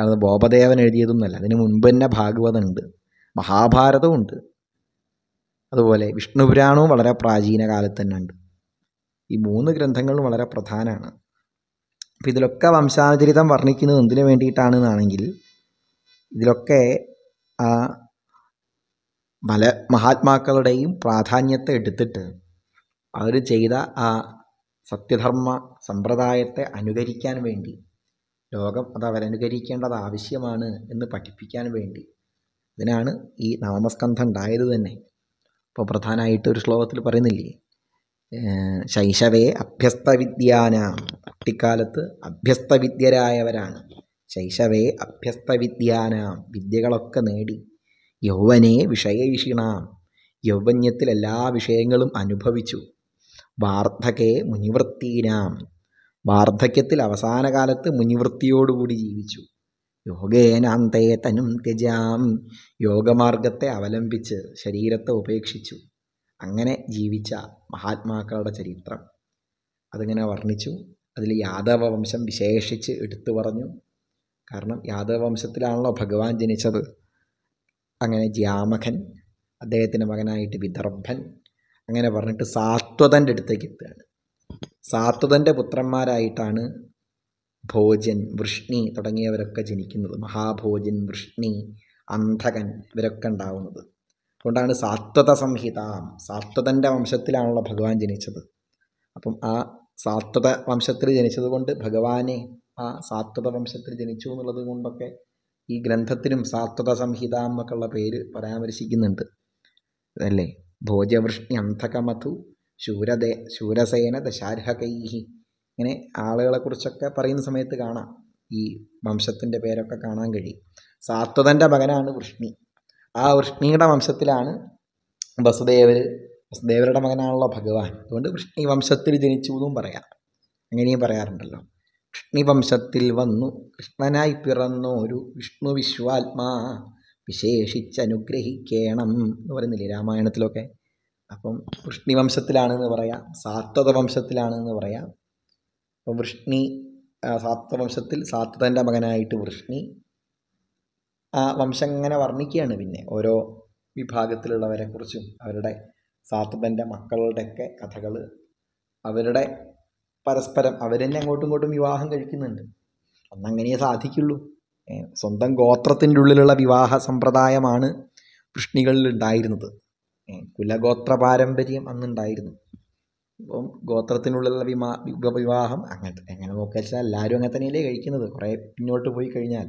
അല്ലാതെ ബോപദേവൻ എഴുതിയതൊന്നുമല്ല അതിന് മുൻപ് തന്നെ ഭാഗവതം ഉണ്ട് മഹാഭാരതവും ഉണ്ട് അതുപോലെ വിഷ്ണുപുരാണവും വളരെ പ്രാചീന കാലത്ത് തന്നെ ഉണ്ട് ഈ മൂന്ന് ഗ്രന്ഥങ്ങളും വളരെ പ്രധാനമാണ് അപ്പം ഇതിലൊക്കെ വംശാചരിതം വർണ്ണിക്കുന്നത് എന്തിനു വേണ്ടിയിട്ടാണെന്നാണെങ്കിൽ ഇതിലൊക്കെ ആ പല മഹാത്മാക്കളുടെയും പ്രാധാന്യത്തെ എടുത്തിട്ട് അവർ ചെയ്ത ആ സത്യധർമ്മ സമ്പ്രദായത്തെ അനുകരിക്കാൻ വേണ്ടി ലോകം അത് അവരനുകരിക്കേണ്ടത് ആവശ്യമാണ് എന്ന് പഠിപ്പിക്കാൻ വേണ്ടി അതിനാണ് ഈ നാമസ്കന്ധം ഉണ്ടായത് തന്നെ ഇപ്പോൾ പ്രധാനമായിട്ട് ഒരു ശ്ലോകത്തിൽ പറയുന്നില്ലേ ശൈശവേ അഭ്യസ്തവിദ്യാന കുട്ടിക്കാലത്ത് അഭ്യസ്തവിദ്യരായവരാണ് ശൈശവേ അഭ്യസ്തവിദ്യാന വിദ്യകളൊക്കെ നേടി യൗവനേ വിഷയൈഷിണാം യൗവന്യത്തിൽ എല്ലാ വിഷയങ്ങളും അനുഭവിച്ചു വാർദ്ധകേ മുനിവൃത്തീനാം വാർദ്ധക്യത്തിൽ അവസാന കാലത്ത് മുനിവൃത്തിയോടുകൂടി ജീവിച്ചു യോഗേനാന്തേ തനും ത്യജാം യോഗമാർഗത്തെ അവലംബിച്ച് ശരീരത്തെ ഉപേക്ഷിച്ചു അങ്ങനെ ജീവിച്ച മഹാത്മാക്കളുടെ ചരിത്രം അതിങ്ങനെ വർണ്ണിച്ചു അതിൽ യാദവ വംശം വിശേഷിച്ച് എടുത്തു പറഞ്ഞു കാരണം യാദവ വംശത്തിലാണല്ലോ ഭഗവാൻ ജനിച്ചത് അങ്ങനെ ജ്യാമഖൻ അദ്ദേഹത്തിൻ്റെ മകനായിട്ട് വിദർഭൻ അങ്ങനെ പറഞ്ഞിട്ട് സാത്വതൻ്റെ അടുത്തേക്ക് എത്തുകയാണ് സാത്വതൻ്റെ പുത്രന്മാരായിട്ടാണ് ഭോജൻ വൃഷ്ണി തുടങ്ങിയവരൊക്കെ ജനിക്കുന്നത് മഹാഭോജൻ വൃഷ്ണി അന്ധകൻ ഇവരൊക്കെ ഉണ്ടാവുന്നത് അതുകൊണ്ടാണ് സാത്വത സംഹിത സാത്വതൻ്റെ വംശത്തിലാണല്ലോ ഭഗവാൻ ജനിച്ചത് അപ്പം ആ സാത്വത വംശത്തിൽ ജനിച്ചതുകൊണ്ട് ഭഗവാനെ ആ സാത്വത വംശത്തിൽ ജനിച്ചു എന്നുള്ളത് കൊണ്ടൊക്കെ ഈ ഗ്രന്ഥത്തിനും സാത്വത സംഹിത എന്നൊക്കെയുള്ള പേര് പരാമർശിക്കുന്നുണ്ട് അല്ലേ ഭോജവൃഷ്ണി അന്ധകമധു ശൂരദ ശൂരസേന ദശാർഹകൈഹി ഇങ്ങനെ ആളുകളെക്കുറിച്ചൊക്കെ പറയുന്ന സമയത്ത് കാണാം ഈ വംശത്തിൻ്റെ പേരൊക്കെ കാണാൻ കഴിയും സാത്വതൻ്റെ മകനാണ് വൃഷ്ണി ആ വൃഷ്ണിയുടെ വംശത്തിലാണ് വസുദേവർ വസുദേവരുടെ മകനാണല്ലോ ഭഗവാൻ അതുകൊണ്ട് വൃഷ്ണി വംശത്തിൽ ജനിച്ചു എന്നും പറയാം അങ്ങനെയും പറയാറുണ്ടല്ലോ വൃഷ്ണി വംശത്തിൽ വന്നു കൃഷ്ണനായി ഒരു വിഷ്ണു വിശ്വാത്മാ അനുഗ്രഹിക്കണം എന്ന് പറയുന്നില്ലേ രാമായണത്തിലൊക്കെ അപ്പം വൃഷ്ണി വംശത്തിലാണെന്ന് പറയാം സാത്വത വംശത്തിലാണെന്ന് പറയാം അപ്പം വൃഷ്ണി സാത്വവംശത്തിൽ സാത്വതൻ്റെ മകനായിട്ട് വൃഷ്ണി ആ വംശം ഇങ്ങനെ വർണ്ണിക്കുകയാണ് പിന്നെ ഓരോ വിഭാഗത്തിലുള്ളവരെക്കുറിച്ചും അവരുടെ സാത്തുബൻ്റെ മക്കളുടെയൊക്കെ കഥകൾ അവരുടെ പരസ്പരം അവരെന്നെ അങ്ങോട്ടും ഇങ്ങോട്ടും വിവാഹം കഴിക്കുന്നുണ്ട് അന്നങ്ങനെയേ സാധിക്കുള്ളൂ സ്വന്തം ഗോത്രത്തിൻ്റെ ഉള്ളിലുള്ള വിവാഹ സമ്പ്രദായമാണ് വൃഷ്ണികളിൽ ഉണ്ടായിരുന്നത് കുലഗോത്ര പാരമ്പര്യം അന്നുണ്ടായിരുന്നു അപ്പം ഗോത്രത്തിനുള്ളിലുള്ള വിമാ വിവാഹം അങ്ങനത്തെ എങ്ങനെ നോക്കുക വെച്ചാൽ എല്ലാവരും അങ്ങനെ തന്നെയല്ലേ കഴിക്കുന്നത് കുറേ പിന്നോട്ട് പോയി കഴിഞ്ഞാൽ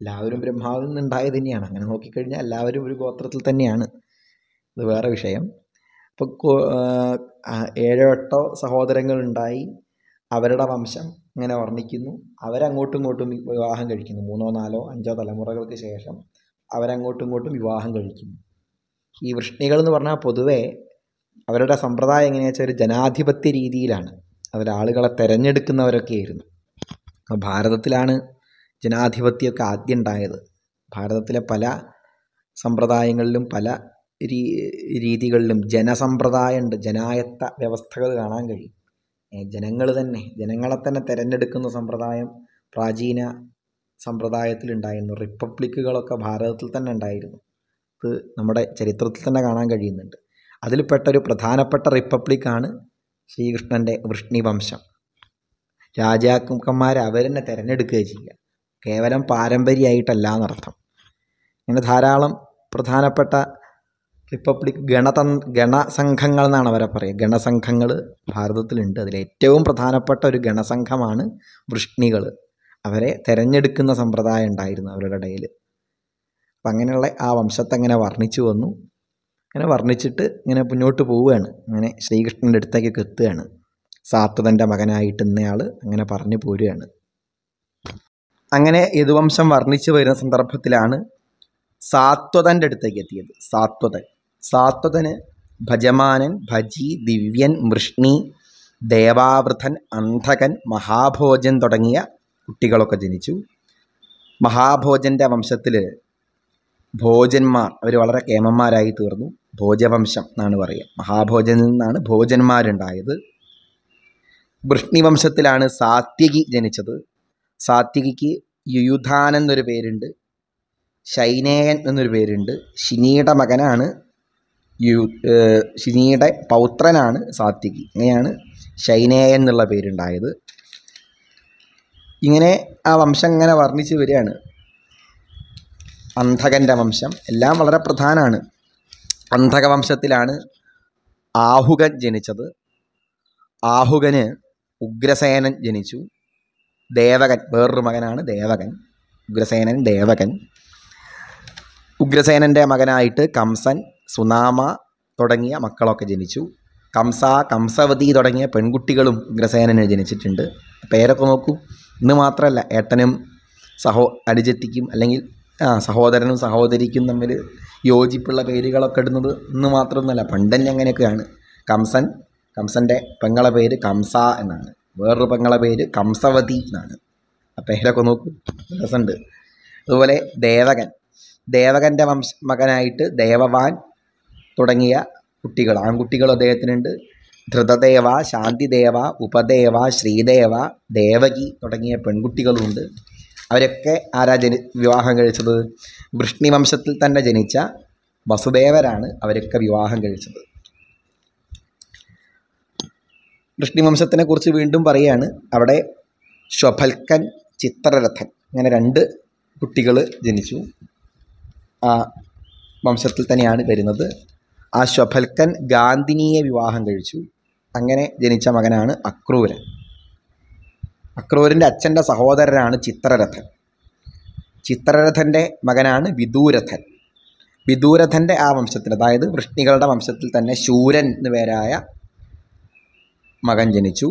എല്ലാവരും ബ്രഹ്മാവിൽ നിന്നുണ്ടായത് തന്നെയാണ് അങ്ങനെ നോക്കിക്കഴിഞ്ഞാൽ എല്ലാവരും ഒരു ഗോത്രത്തിൽ തന്നെയാണ് അത് വേറെ വിഷയം അപ്പോൾ ഏഴോ എട്ടോ സഹോദരങ്ങളുണ്ടായി അവരുടെ വംശം ഇങ്ങനെ വർണ്ണിക്കുന്നു അവരങ്ങോട്ടും ഇങ്ങോട്ടും വിവാഹം കഴിക്കുന്നു മൂന്നോ നാലോ അഞ്ചോ തലമുറകൾക്ക് ശേഷം അവരങ്ങോട്ടും ഇങ്ങോട്ടും വിവാഹം കഴിക്കുന്നു ഈ വൃഷ്ണികൾ എന്ന് പറഞ്ഞാൽ പൊതുവേ അവരുടെ സമ്പ്രദായം എങ്ങനെയാണെന്ന് വെച്ചാൽ ഒരു ജനാധിപത്യ രീതിയിലാണ് അവരാളുകളെ ആളുകളെ തിരഞ്ഞെടുക്കുന്നവരൊക്കെ ആയിരുന്നു ഭാരതത്തിലാണ് ജനാധിപത്യമൊക്കെ ആദ്യം ഉണ്ടായത് ഭാരതത്തിലെ പല സമ്പ്രദായങ്ങളിലും പല രീ രീതികളിലും ഉണ്ട് ജനായത്ത വ്യവസ്ഥകൾ കാണാൻ കഴിയും ജനങ്ങൾ തന്നെ ജനങ്ങളെ തന്നെ തിരഞ്ഞെടുക്കുന്ന സമ്പ്രദായം പ്രാചീന സമ്പ്രദായത്തിലുണ്ടായിരുന്നു റിപ്പബ്ലിക്കുകളൊക്കെ ഭാരതത്തിൽ തന്നെ ഉണ്ടായിരുന്നു ഇത് നമ്മുടെ ചരിത്രത്തിൽ തന്നെ കാണാൻ കഴിയുന്നുണ്ട് അതിൽപ്പെട്ട ഒരു പ്രധാനപ്പെട്ട റിപ്പബ്ലിക്കാണ് ശ്രീകൃഷ്ണൻ്റെ വൃഷ്ണി വംശം രാജാക്കന്മാരെ അവർ തന്നെ തിരഞ്ഞെടുക്കുക ചെയ്യുക കേവലം പാരമ്പര്യമായിട്ടല്ല എന്നർത്ഥം ഇങ്ങനെ ധാരാളം പ്രധാനപ്പെട്ട റിപ്പബ്ലിക് ഗണതൻ ഗണസംഘങ്ങൾ എന്നാണ് അവരെ പറയുക ഗണസംഘങ്ങൾ ഭാരതത്തിലുണ്ട് അതിലേറ്റവും പ്രധാനപ്പെട്ട ഒരു ഗണസംഘമാണ് വൃഷ്ണികൾ അവരെ തിരഞ്ഞെടുക്കുന്ന സമ്പ്രദായം ഉണ്ടായിരുന്നു അവരുടെ ഇടയിൽ അപ്പം അങ്ങനെയുള്ള ആ വംശത്തെ അങ്ങനെ വർണ്ണിച്ചു വന്നു അങ്ങനെ വർണ്ണിച്ചിട്ട് ഇങ്ങനെ മുന്നോട്ട് പോവുകയാണ് അങ്ങനെ ശ്രീകൃഷ്ണൻ്റെ അടുത്തേക്കൊക്കെ എത്തുകയാണ് സാത്വതൻ്റെ മകനായിട്ട് അങ്ങനെ പറഞ്ഞു പോരുകയാണ് അങ്ങനെ യദുവംശം വർണ്ണിച്ചു വരുന്ന സന്ദർഭത്തിലാണ് സാത്വതൻ്റെ അടുത്തേക്ക് എത്തിയത് സാത്വതൻ സാത്വതന് ഭജമാനൻ ഭജി ദിവ്യൻ മൃഷ്ണി ദേവാവൃതൻ അന്ധകൻ മഹാഭോജൻ തുടങ്ങിയ കുട്ടികളൊക്കെ ജനിച്ചു മഹാഭോജൻ്റെ വംശത്തിൽ ഭോജന്മാർ അവർ വളരെ കേമന്മാരായി തീർന്നു ഭോജവംശം എന്നാണ് പറയുക മഹാഭോജനിൽ നിന്നാണ് ഭോജന്മാരുണ്ടായത് വൃഷ്ണിവംശത്തിലാണ് സാത്യകി ജനിച്ചത് സാത്വികിക്ക് യുയുധാനൻ എന്നൊരു പേരുണ്ട് ശൈനേയൻ എന്നൊരു പേരുണ്ട് ശിനിയുടെ മകനാണ് യു ശിനിയുടെ പൗത്രനാണ് സാത്വികി ഇങ്ങനെയാണ് ശൈനേയൻ എന്നുള്ള പേരുണ്ടായത് ഇങ്ങനെ ആ വംശം ഇങ്ങനെ വർണ്ണിച്ച് വരികയാണ് അന്ധകൻ്റെ വംശം എല്ലാം വളരെ പ്രധാനമാണ് അന്ധക വംശത്തിലാണ് ആഹുകൻ ജനിച്ചത് ആഹുകന് ഉഗ്രസേനൻ ജനിച്ചു ദേവകൻ വേറൊരു മകനാണ് ദേവകൻ ഉഗ്രസേനൻ ദേവകൻ ഉഗ്രസേനൻ്റെ മകനായിട്ട് കംസൻ സുനാമ തുടങ്ങിയ മക്കളൊക്കെ ജനിച്ചു കംസ കംസവതി തുടങ്ങിയ പെൺകുട്ടികളും ഉഗ്രസേനന് ജനിച്ചിട്ടുണ്ട് പേരൊക്കെ നോക്കൂ ഇന്ന് മാത്രമല്ല ഏട്ടനും സഹോ അനുജത്തിക്കും അല്ലെങ്കിൽ സഹോദരനും സഹോദരിക്കും തമ്മിൽ യോജിപ്പുള്ള പേരുകളൊക്കെ ഇടുന്നത് ഇന്ന് മാത്രമൊന്നുമല്ല പണ്ടന്നെ അങ്ങനെയൊക്കെയാണ് കംസൻ കംസൻ്റെ പെങ്ങളെ പേര് കംസ എന്നാണ് വേറൊരു പെങ്ങളെ പേര് കംസവതി എന്നാണ് ആ പേരൊക്കെ നോക്കൂ രസമുണ്ട് അതുപോലെ ദേവകൻ ദേവകൻ്റെ വംശ മകനായിട്ട് ദേവവാൻ തുടങ്ങിയ കുട്ടികൾ ആൺകുട്ടികൾ അദ്ദേഹത്തിനുണ്ട് ധൃതദേവ ശാന്തിദേവ ഉപദേവ ശ്രീദേവ ദേവകി തുടങ്ങിയ പെൺകുട്ടികളുമുണ്ട് അവരൊക്കെ ആരാ ജനി വിവാഹം കഴിച്ചത് വൃഷ്ണി വംശത്തിൽ തന്നെ ജനിച്ച വസുദേവരാണ് അവരൊക്കെ വിവാഹം കഴിച്ചത് വൃഷ്ണിവംശത്തിനെ കുറിച്ച് വീണ്ടും പറയുകയാണ് അവിടെ ശ്വഭൽക്കൻ ചിത്രരഥൻ അങ്ങനെ രണ്ട് കുട്ടികൾ ജനിച്ചു ആ വംശത്തിൽ തന്നെയാണ് വരുന്നത് ആ ശ്വഭൽക്കൻ ഗാന്ധിനിയെ വിവാഹം കഴിച്ചു അങ്ങനെ ജനിച്ച മകനാണ് അക്രൂരൻ അക്രൂരൻ്റെ അച്ഛൻ്റെ സഹോദരനാണ് ചിത്രരഥൻ ചിത്രരഥൻ്റെ മകനാണ് വിദൂരഥൻ വിദൂരഥൻ്റെ ആ വംശത്തിൽ അതായത് വൃഷ്ണികളുടെ വംശത്തിൽ തന്നെ ശൂരൻ എന്നു പേരായ മകൻ ജനിച്ചു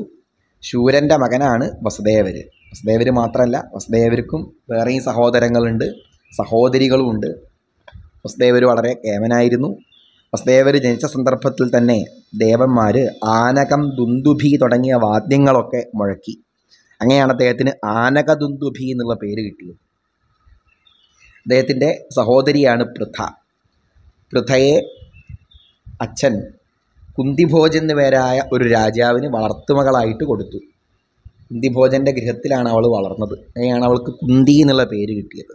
ശൂരൻ്റെ മകനാണ് വസുദേവർ വസുദേവർ മാത്രമല്ല വസുദേവർക്കും വേറെയും സഹോദരങ്ങളുണ്ട് സഹോദരികളുമുണ്ട് വസുദേവർ വളരെ കേമനായിരുന്നു വസുദേവർ ജനിച്ച സന്ദർഭത്തിൽ തന്നെ ദേവന്മാർ ആനകം ദുന്ദുഭി തുടങ്ങിയ വാദ്യങ്ങളൊക്കെ മുഴക്കി അങ്ങനെയാണ് അദ്ദേഹത്തിന് ആനക ദുന്ദുഭി എന്നുള്ള പേര് കിട്ടിയത് അദ്ദേഹത്തിൻ്റെ സഹോദരിയാണ് പൃഥ പൃഥയെ അച്ഛൻ കുന്തിഭോജൻ എന്നു പേരായ ഒരു രാജാവിന് വളർത്തുമകളായിട്ട് കൊടുത്തു കുന്തിഭോജൻ്റെ ഗൃഹത്തിലാണ് അവൾ വളർന്നത് അങ്ങനെയാണ് അവൾക്ക് കുന്തി എന്നുള്ള പേര് കിട്ടിയത്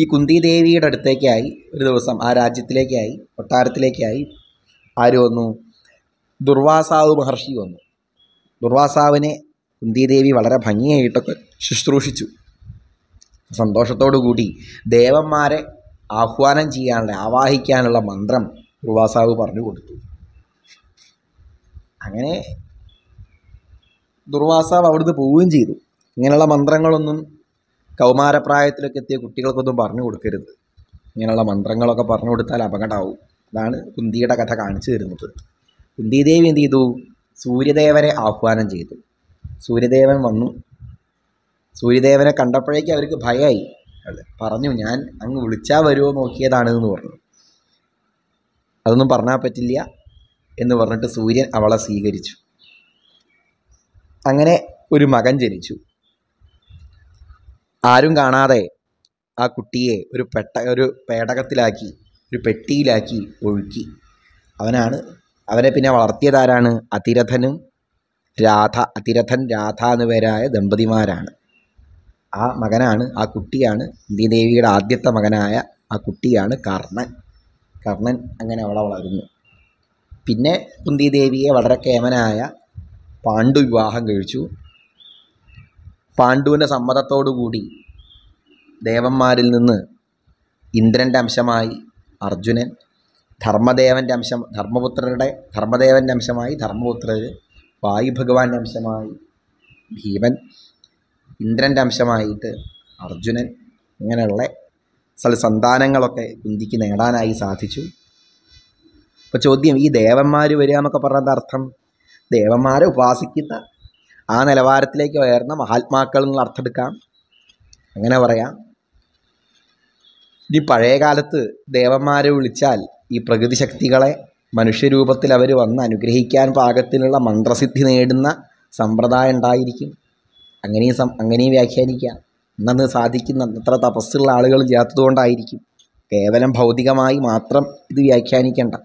ഈ കുന്തി ദേവിയുടെ അടുത്തേക്കായി ഒരു ദിവസം ആ രാജ്യത്തിലേക്കായി കൊട്ടാരത്തിലേക്കായി ആര് വന്നു ദുർവാസാവ് മഹർഷി വന്നു ദുർവാസാവിനെ കുന്തിദേവി വളരെ ഭംഗിയായിട്ടൊക്കെ ശുശ്രൂഷിച്ചു സന്തോഷത്തോടു കൂടി ദേവന്മാരെ ആഹ്വാനം ചെയ്യാനുള്ള ആവാഹിക്കാനുള്ള മന്ത്രം ദുർവാസാവ് പറഞ്ഞു കൊടുത്തു അങ്ങനെ ദുർവാസാവ് അവിടുന്ന് പോവുകയും ചെയ്തു ഇങ്ങനെയുള്ള മന്ത്രങ്ങളൊന്നും കൗമാരപ്രായത്തിലൊക്കെ എത്തിയ കുട്ടികൾക്കൊന്നും പറഞ്ഞു കൊടുക്കരുത് ഇങ്ങനെയുള്ള മന്ത്രങ്ങളൊക്കെ പറഞ്ഞു കൊടുത്താൽ അപകടമാവും അതാണ് കുന്തിയുടെ കഥ കാണിച്ചു തരുന്നത് കുന്തിദേവി എന്ത് ചെയ്തു സൂര്യദേവനെ ആഹ്വാനം ചെയ്തു സൂര്യദേവൻ വന്നു സൂര്യദേവനെ കണ്ടപ്പോഴേക്കും അവർക്ക് ഭയമായി പറഞ്ഞു ഞാൻ അങ്ങ് വിളിച്ചാൽ വരുമോ നോക്കിയതാണ് എന്ന് പറഞ്ഞു അതൊന്നും പറഞ്ഞാൽ പറ്റില്ല എന്ന് പറഞ്ഞിട്ട് സൂര്യൻ അവളെ സ്വീകരിച്ചു അങ്ങനെ ഒരു മകൻ ജനിച്ചു ആരും കാണാതെ ആ കുട്ടിയെ ഒരു പെട്ട ഒരു പേടകത്തിലാക്കി ഒരു പെട്ടിയിലാക്കി ഒഴുക്കി അവനാണ് അവനെ പിന്നെ വളർത്തിയതാരാണ് അതിരഥനും രാധ അതിരഥൻ രാധ എന്ന് പേരായ ദമ്പതിമാരാണ് ആ മകനാണ് ആ കുട്ടിയാണ് ഇന്ത്യദേവിയുടെ ആദ്യത്തെ മകനായ ആ കുട്ടിയാണ് കർണൻ കർണൻ അങ്ങനെ അവളെ വളരുന്നു പിന്നെ കുന്തിദേവിയെ വളരെ കേമനായ പാണ്ഡു വിവാഹം കഴിച്ചു പാണ്ഡുവിൻ്റെ സമ്മതത്തോടുകൂടി ദേവന്മാരിൽ നിന്ന് ഇന്ദ്രൻ്റെ അംശമായി അർജുനൻ ധർമ്മദേവൻ്റെ അംശം ധർമ്മപുത്രരുടെ ധർമ്മദേവൻ്റെ അംശമായി ധർമ്മപുത്രർ വായു ഭഗവാന്റെ അംശമായി ഭീമൻ ഇന്ദ്രൻ്റെ അംശമായിട്ട് അർജുനൻ ഇങ്ങനെയുള്ള സന്താനങ്ങളൊക്കെ കുന്തിക്ക് നേടാനായി സാധിച്ചു അപ്പോൾ ചോദ്യം ഈ ദേവന്മാർ വരിക എന്നൊക്കെ പറഞ്ഞത് അർത്ഥം ദേവന്മാരെ ഉപാസിക്കുന്ന ആ നിലവാരത്തിലേക്ക് ഉയർന്ന മഹാത്മാക്കൾ എന്നുള്ള എടുക്കാം അങ്ങനെ പറയാം ഇനി പഴയ ദേവന്മാരെ വിളിച്ചാൽ ഈ പ്രകൃതി ശക്തികളെ മനുഷ്യരൂപത്തിൽ അവർ വന്ന് അനുഗ്രഹിക്കാൻ പാകത്തിലുള്ള മന്ത്രസിദ്ധി നേടുന്ന സമ്പ്രദായം ഉണ്ടായിരിക്കും അങ്ങനെയും സം അങ്ങനെയും വ്യാഖ്യാനിക്കാം എന്നത് സാധിക്കുന്ന അത്ര തപസ്സുള്ള ആളുകൾ ചേർത്തതുകൊണ്ടായിരിക്കും കേവലം ഭൗതികമായി മാത്രം ഇത് വ്യാഖ്യാനിക്കേണ്ട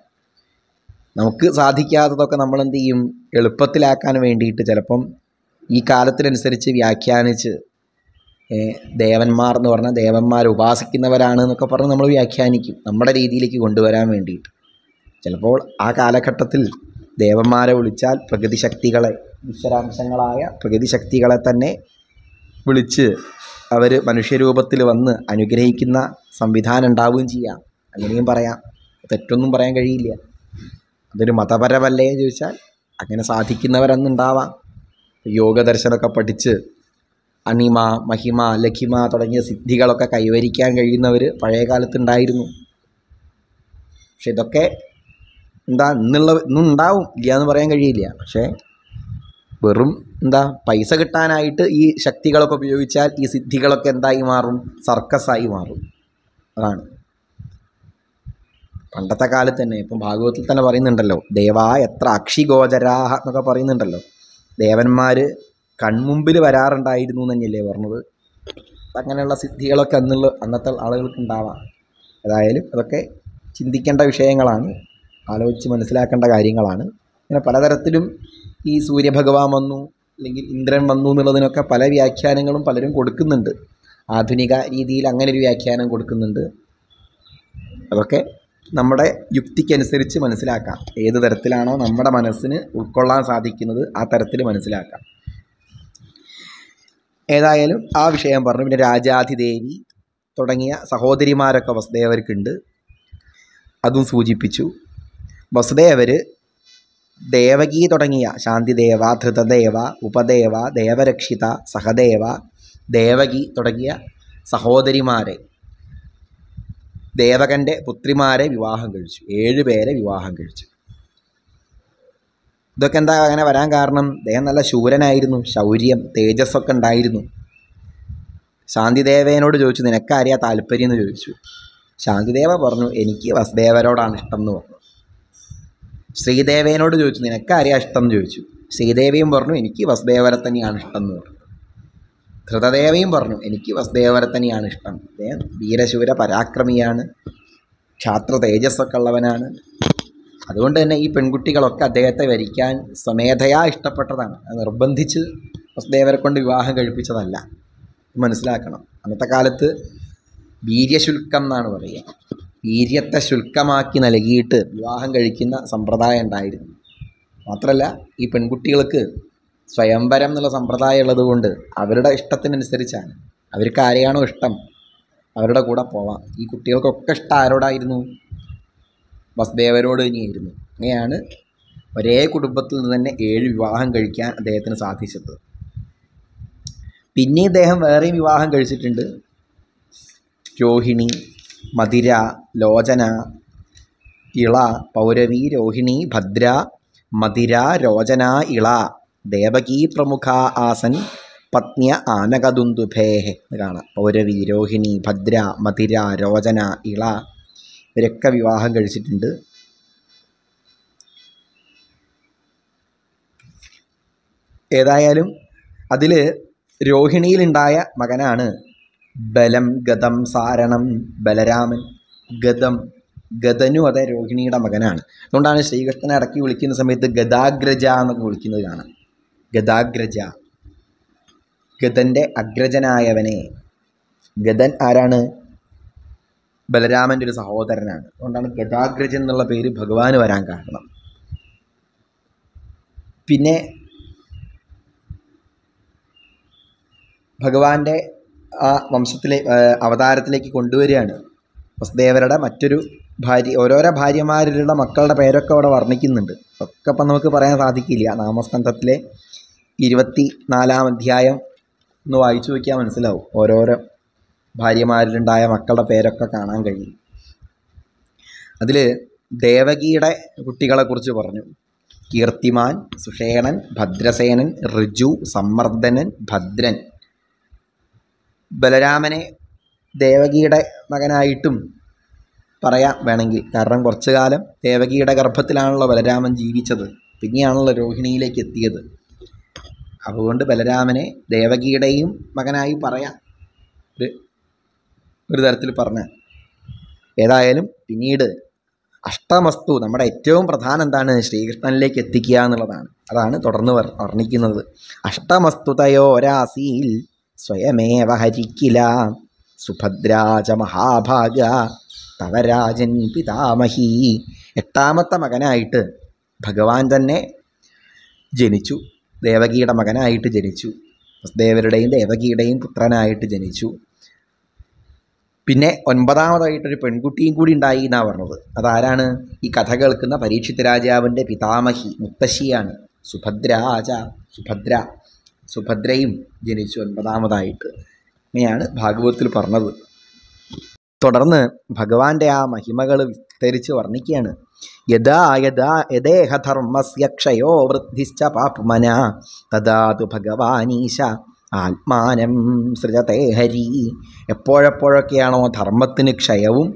നമുക്ക് സാധിക്കാത്തതൊക്കെ നമ്മൾ എന്ത് ചെയ്യും എളുപ്പത്തിലാക്കാൻ വേണ്ടിയിട്ട് ചിലപ്പം ഈ കാലത്തിനനുസരിച്ച് വ്യാഖ്യാനിച്ച് ദേവന്മാർ എന്ന് പറഞ്ഞാൽ ദേവന്മാർ ഉപാസിക്കുന്നവരാണ് എന്നൊക്കെ പറഞ്ഞ് നമ്മൾ വ്യാഖ്യാനിക്കും നമ്മുടെ രീതിയിലേക്ക് കൊണ്ടുവരാൻ വേണ്ടിയിട്ട് ചിലപ്പോൾ ആ കാലഘട്ടത്തിൽ ദേവന്മാരെ വിളിച്ചാൽ പ്രകൃതി ശക്തികളെ ഈശ്വരാംശങ്ങളായ പ്രകൃതി ശക്തികളെ തന്നെ വിളിച്ച് അവർ മനുഷ്യരൂപത്തിൽ വന്ന് അനുഗ്രഹിക്കുന്ന സംവിധാനം ഉണ്ടാവുകയും ചെയ്യാം അങ്ങനെയും പറയാം തെറ്റൊന്നും പറയാൻ കഴിയില്ല അതൊരു മതപരമല്ലേ എന്ന് ചോദിച്ചാൽ അങ്ങനെ സാധിക്കുന്നവരന്നുണ്ടാവാം യോഗ ദർശനമൊക്കെ പഠിച്ച് അണിമ മഹിമ ലഖിമ തുടങ്ങിയ സിദ്ധികളൊക്കെ കൈവരിക്കാൻ കഴിയുന്നവർ പഴയ കാലത്തുണ്ടായിരുന്നു പക്ഷെ ഇതൊക്കെ എന്താ ഇന്നുള്ള ഇന്നുണ്ടാവും ഇല്ല എന്ന് പറയാൻ കഴിയില്ല പക്ഷേ വെറും എന്താ പൈസ കിട്ടാനായിട്ട് ഈ ശക്തികളൊക്കെ ഉപയോഗിച്ചാൽ ഈ സിദ്ധികളൊക്കെ എന്തായി മാറും സർക്കസായി മാറും അതാണ് പണ്ടത്തെ കാലത്ത് തന്നെ ഇപ്പം ഭാഗവതത്തിൽ തന്നെ പറയുന്നുണ്ടല്ലോ ദേവാ എത്ര അക്ഷിഗോചരാഹ എന്നൊക്കെ പറയുന്നുണ്ടല്ലോ ദേവന്മാർ കൺമുമ്പിൽ വരാറുണ്ടായിരുന്നു എന്നല്ലേ പറഞ്ഞത് അങ്ങനെയുള്ള സിദ്ധികളൊക്കെ അന്നുള്ള അന്നത്തെ ആളുകൾക്ക് ഉണ്ടാവാം ഏതായാലും അതൊക്കെ ചിന്തിക്കേണ്ട വിഷയങ്ങളാണ് ആലോചിച്ച് മനസ്സിലാക്കേണ്ട കാര്യങ്ങളാണ് ഇങ്ങനെ പലതരത്തിലും ഈ സൂര്യഭഗവാൻ വന്നു അല്ലെങ്കിൽ ഇന്ദ്രൻ വന്നു എന്നുള്ളതിനൊക്കെ പല വ്യാഖ്യാനങ്ങളും പലരും കൊടുക്കുന്നുണ്ട് ആധുനിക രീതിയിൽ അങ്ങനെ ഒരു വ്യാഖ്യാനം കൊടുക്കുന്നുണ്ട് അതൊക്കെ നമ്മുടെ യുക്തിക്കനുസരിച്ച് മനസ്സിലാക്കാം ഏത് തരത്തിലാണോ നമ്മുടെ മനസ്സിന് ഉൾക്കൊള്ളാൻ സാധിക്കുന്നത് ആ തരത്തിൽ മനസ്സിലാക്കാം ഏതായാലും ആ വിഷയം പറഞ്ഞു പിന്നെ രാജാധിദേവി തുടങ്ങിയ സഹോദരിമാരൊക്കെ വസുദേവർക്കുണ്ട് അതും സൂചിപ്പിച്ചു വസുദേവർ ദേവകി തുടങ്ങിയ ശാന്തിദേവ ധൃതദേവ ഉപദേവ ദേവരക്ഷിത സഹദേവ ദേവകി തുടങ്ങിയ സഹോദരിമാരെ ദേവകന്റെ പുത്രിമാരെ വിവാഹം കഴിച്ചു ഏഴ് പേരെ വിവാഹം കഴിച്ചു ഇതൊക്കെ എന്താ അങ്ങനെ വരാൻ കാരണം അദ്ദേഹം നല്ല ശൂരനായിരുന്നു ശൗര്യം തേജസ്സൊക്കെ ഉണ്ടായിരുന്നു ശാന്തിദേവേനോട് ചോദിച്ചു നിനക്കാരിയാ താല്പര്യം എന്ന് ചോദിച്ചു ശാന്തിദേവ പറഞ്ഞു എനിക്ക് വസുദേവരോടാണ് ഇഷ്ടം എന്ന് പറഞ്ഞു ശ്രീദേവേനോട് ചോദിച്ചു നിനക്കാരിയാ ഇഷ്ടം എന്ന് ചോദിച്ചു ശ്രീദേവിയും പറഞ്ഞു എനിക്ക് വസുദേവരെ തന്നെയാണ് ഇഷ്ടം എന്ന് പറഞ്ഞു ധൃതദേവയും പറഞ്ഞു എനിക്ക് വസുദേവനെ തന്നെയാണ് ഇഷ്ടം അദ്ദേഹം വീരശൂര പരാക്രമിയാണ് ക്ഷാത്ര തേജസ്സൊക്കെ ഉള്ളവനാണ് അതുകൊണ്ട് തന്നെ ഈ പെൺകുട്ടികളൊക്കെ അദ്ദേഹത്തെ വരിക്കാൻ സ്വമേധയാ ഇഷ്ടപ്പെട്ടതാണ് നിർബന്ധിച്ച് വസുദേവരെ കൊണ്ട് വിവാഹം കഴിപ്പിച്ചതല്ല മനസ്സിലാക്കണം അന്നത്തെ കാലത്ത് വീര്യശുൽക്കം എന്നാണ് പറയുക വീര്യത്തെ ശുൽക്കമാക്കി നൽകിയിട്ട് വിവാഹം കഴിക്കുന്ന സമ്പ്രദായം ഉണ്ടായിരുന്നു മാത്രമല്ല ഈ പെൺകുട്ടികൾക്ക് സ്വയംവരം എന്നുള്ള സമ്പ്രദായം ഉള്ളതുകൊണ്ട് അവരുടെ ഇഷ്ടത്തിനനുസരിച്ചാണ് അവർക്ക് ആരെയാണോ ഇഷ്ടം അവരുടെ കൂടെ പോവാം ഈ കുട്ടികൾക്കൊക്കെ ഇഷ്ടം ആരോടായിരുന്നു വസുദേവരോട് ഇനിയായിരുന്നു അങ്ങനെയാണ് ഒരേ കുടുംബത്തിൽ നിന്ന് തന്നെ ഏഴ് വിവാഹം കഴിക്കാൻ അദ്ദേഹത്തിന് സാധിച്ചത് പിന്നെ ഇദ്ദേഹം വേറെയും വിവാഹം കഴിച്ചിട്ടുണ്ട് രോഹിണി മതിര ലോചന ഇള പൗരവി രോഹിണി ഭദ്ര മതിര രോചന ഇള പ്രമുഖ ആസൻ പത്ന്യ ആനകദുന്തുഭേഹ് എന്ന് കാണാം പൗരവി രോഹിണി ഭദ്ര മധിര രോചന ഇള ഇവരൊക്കെ വിവാഹം കഴിച്ചിട്ടുണ്ട് ഏതായാലും അതിൽ രോഹിണിയിലുണ്ടായ മകനാണ് ബലം ഗതം സാരണം ബലരാമൻ ഗതം ഗതനു അതെ രോഹിണിയുടെ മകനാണ് അതുകൊണ്ടാണ് ശ്രീകൃഷ്ണനെ അടക്കി വിളിക്കുന്ന സമയത്ത് ഗതാഗ്രജ എന്നൊക്കെ വിളിക്കുന്നത് കാണാം ഗതാഗ്രജ ഗതൻ്റെ അഗ്രജനായവനെ ഗതൻ ആരാണ് ബലരാമൻ്റെ ഒരു സഹോദരനാണ് അതുകൊണ്ടാണ് ഗതാഗ്രജൻ എന്നുള്ള പേര് ഭഗവാൻ വരാൻ കാരണം പിന്നെ ഭഗവാന്റെ ആ വംശത്തിലെ അവതാരത്തിലേക്ക് കൊണ്ടുവരികയാണ് വസുദേവരുടെ മറ്റൊരു ഭാര്യ ഓരോരോ ഭാര്യമാരിലുള്ള മക്കളുടെ പേരൊക്കെ അവിടെ വർണ്ണിക്കുന്നുണ്ട് ഒക്കെ അപ്പം നമുക്ക് പറയാൻ സാധിക്കില്ല നാമസ്കന്ധത്തിലെ ഇരുപത്തി നാലാം അധ്യായം ഒന്ന് വായിച്ചു നോക്കിയാൽ മനസ്സിലാവും ഓരോരോ ഭാര്യമാരിലുണ്ടായ മക്കളുടെ പേരൊക്കെ കാണാൻ കഴിയും അതിൽ ദേവകിയുടെ കുട്ടികളെക്കുറിച്ച് പറഞ്ഞു കീർത്തിമാൻ സുഷേണൻ ഭദ്രസേനൻ ഋജു സമ്മർദ്ദനൻ ഭദ്രൻ ബലരാമനെ ദേവകിയുടെ മകനായിട്ടും പറയാം വേണമെങ്കിൽ കാരണം കുറച്ചു കാലം ദേവകിയുടെ ഗർഭത്തിലാണല്ലോ ബലരാമൻ ജീവിച്ചത് പിന്നെയാണല്ലോ രോഹിണിയിലേക്ക് എത്തിയത് അതുകൊണ്ട് ബലരാമനെ ദേവകിയുടെയും മകനായി പറയാം ഒരു ഒരു തരത്തിൽ പറഞ്ഞ ഏതായാലും പിന്നീട് അഷ്ടമസ്തു നമ്മുടെ ഏറ്റവും പ്രധാനം എന്താണ് ശ്രീകൃഷ്ണനിലേക്ക് എത്തിക്കുക എന്നുള്ളതാണ് അതാണ് തുടർന്ന് വർണ്ണിക്കുന്നത് അഷ്ടമസ്തുതയോരാസീൽ സ്വയമേവ ഹരിക്കില സുഭദ്രാജ മഹാഭാഗ തവരാജൻ പിതാമഹി എട്ടാമത്തെ മകനായിട്ട് ഭഗവാൻ തന്നെ ജനിച്ചു ദേവകിയുടെ മകനായിട്ട് ജനിച്ചു വസുദേവരുടെയും ദേവകിയുടെയും പുത്രനായിട്ട് ജനിച്ചു പിന്നെ ഒൻപതാമതായിട്ടൊരു പെൺകുട്ടിയും കൂടി ഉണ്ടായി എന്നാണ് പറഞ്ഞത് അതാരാണ് ഈ കഥ കേൾക്കുന്ന പരീക്ഷിത് രാജാവിൻ്റെ പിതാമഹി മുത്തശ്ശിയാണ് സുഭദ്ര ആച സുഭദ്ര സുഭദ്രയും ജനിച്ചു ഒൻപതാമതായിട്ട് ഇങ്ങനെയാണ് ഭാഗവതത്തിൽ പറഞ്ഞത് തുടർന്ന് ഭഗവാന്റെ ആ മഹിമകൾ വിസ്തരിച്ച് വർണ്ണിക്കുകയാണ് യഥാ യഥാ യദേഹ ക്ഷയോ വൃദ്ധിശ്ച പാപ്മന തഥാ തു ഭഗവാനീശ ആത്മാനം സൃജതേ ഹരി എപ്പോഴെപ്പോഴൊക്കെയാണോ ധർമ്മത്തിന് ക്ഷയവും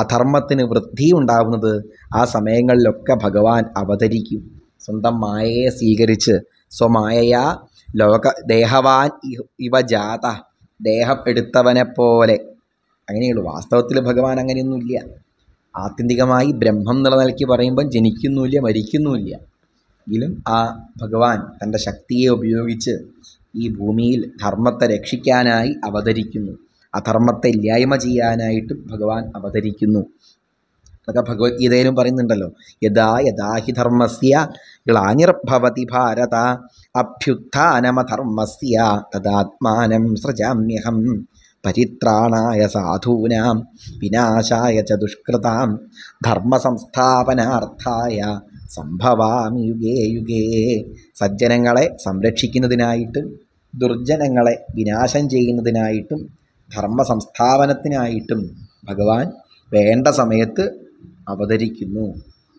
അധർമ്മത്തിന് വൃദ്ധിയും ഉണ്ടാകുന്നത് ആ സമയങ്ങളിലൊക്കെ ഭഗവാൻ അവതരിക്കും സ്വന്തം മായയെ സ്വീകരിച്ച് സ്വമായയാ ലോക ദേഹവാൻ ഇവ ജാത ദേഹം എടുത്തവനെ പോലെ അങ്ങനെയുള്ളൂ വാസ്തവത്തിൽ ഭഗവാൻ അങ്ങനെയൊന്നുമില്ല ആത്യന്തികമായി ബ്രഹ്മം നിലനിൽക്കി പറയുമ്പം ജനിക്കുന്നുമില്ല മരിക്കുന്നുമില്ല എങ്കിലും ആ ഭഗവാൻ തൻ്റെ ശക്തിയെ ഉപയോഗിച്ച് ഈ ഭൂമിയിൽ ധർമ്മത്തെ രക്ഷിക്കാനായി അവതരിക്കുന്നു അധർമ്മത്തെ ഇല്ലായ്മ ചെയ്യാനായിട്ടും ഭഗവാൻ അവതരിക്കുന്നു അതൊക്കെ ഭഗവത്ഗീതയിലും പറയുന്നുണ്ടല്ലോ യഥാ യഥാ ഹി ധർമ്മസ്യ ഗ്ലാനിർഭവതി ഭാരത അഭ്യുത്ഥാനമധർമ്മസ്യ തദാത്മാനം സൃജാമ്യഹം പരിത്രാണായ സാധൂനാം വിനാശായ ച ദുഷ്കൃതാം ധർമ്മസംസ്ഥാപനാർത്ഥായ സംഭവാമി യുഗേ യുഗേ സജ്ജനങ്ങളെ സംരക്ഷിക്കുന്നതിനായിട്ട് ദുർജനങ്ങളെ വിനാശം ചെയ്യുന്നതിനായിട്ടും ധർമ്മ സംസ്ഥാപനത്തിനായിട്ടും ഭഗവാൻ വേണ്ട സമയത്ത് അവതരിക്കുന്നു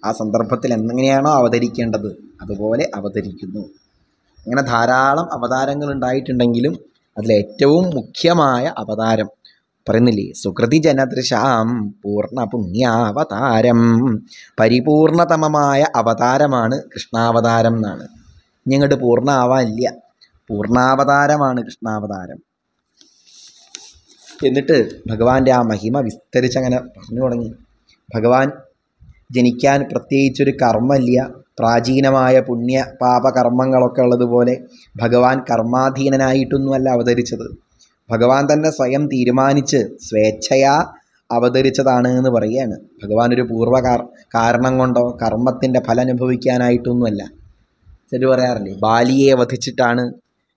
ആ സന്ദർഭത്തിൽ എങ്ങനെയാണോ അവതരിക്കേണ്ടത് അതുപോലെ അവതരിക്കുന്നു അങ്ങനെ ധാരാളം അവതാരങ്ങൾ ഉണ്ടായിട്ടുണ്ടെങ്കിലും അതിലേറ്റവും മുഖ്യമായ അവതാരം പറയുന്നില്ലേ സുകൃതി ജനദൃശാം പൂർണ്ണ പുണ്യാവതാരം പരിപൂർണതമമായ അവതാരമാണ് കൃഷ്ണാവതാരം എന്നാണ് ഇനി അങ്ങോട്ട് പൂർണ്ണ പൂർണ്ണാവതാരമാണ് കൃഷ്ണാവതാരം എന്നിട്ട് ഭഗവാന്റെ ആ മഹിമ വിസ്തരിച്ചങ്ങനെ പറഞ്ഞു തുടങ്ങി ഭഗവാൻ ജനിക്കാൻ പ്രത്യേകിച്ചൊരു കർമ്മമില്ല പ്രാചീനമായ പുണ്യ പാപകർമ്മങ്ങളൊക്കെ ഉള്ളതുപോലെ ഭഗവാൻ കർമാധീനനായിട്ടൊന്നുമല്ല അവതരിച്ചത് ഭഗവാൻ തന്നെ സ്വയം തീരുമാനിച്ച് സ്വേച്ഛയാ അവതരിച്ചതാണ് എന്ന് പറയുകയാണ് ഭഗവാൻ ഒരു പൂർവ്വ കാരണം കൊണ്ടോ കർമ്മത്തിൻ്റെ ഫലം അനുഭവിക്കാനായിട്ടൊന്നുമല്ല ചില പറയാറില്ലേ ബാലിയെ വധിച്ചിട്ടാണ്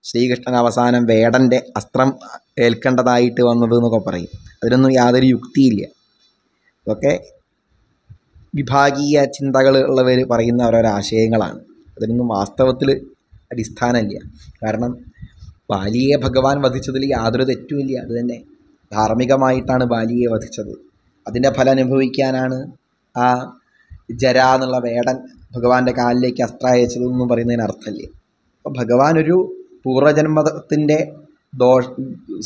ശ്രീകൃഷ്ണൻ അവസാനം വേടൻ്റെ അസ്ത്രം ഏൽക്കേണ്ടതായിട്ട് വന്നത് എന്നൊക്കെ പറയും അതിനൊന്നും യാതൊരു യുക്തിയില്ല ഇതൊക്കെ വിഭാഗീയ ചിന്തകൾ ഉള്ളവർ പറയുന്ന ഓരോരാശയങ്ങളാണ് ആശയങ്ങളാണ് അതിനൊന്നും വാസ്തവത്തിൽ അടിസ്ഥാനമില്ല കാരണം ബാലിയെ ഭഗവാൻ വധിച്ചതിൽ യാതൊരു തെറ്റുമില്ല അത് തന്നെ ധാർമ്മികമായിട്ടാണ് ബാലിയെ വധിച്ചത് അതിൻ്റെ ഫലം അനുഭവിക്കാനാണ് ആ ജര എന്നുള്ള വേടൻ ഭഗവാന്റെ കാലിലേക്ക് അസ്ത്രം എന്ന് പറയുന്നതിന് അർത്ഥമില്ല അപ്പോൾ ഭഗവാൻ ഒരു പൂർവ്വജന്മത്തിൻ്റെ ദോഷ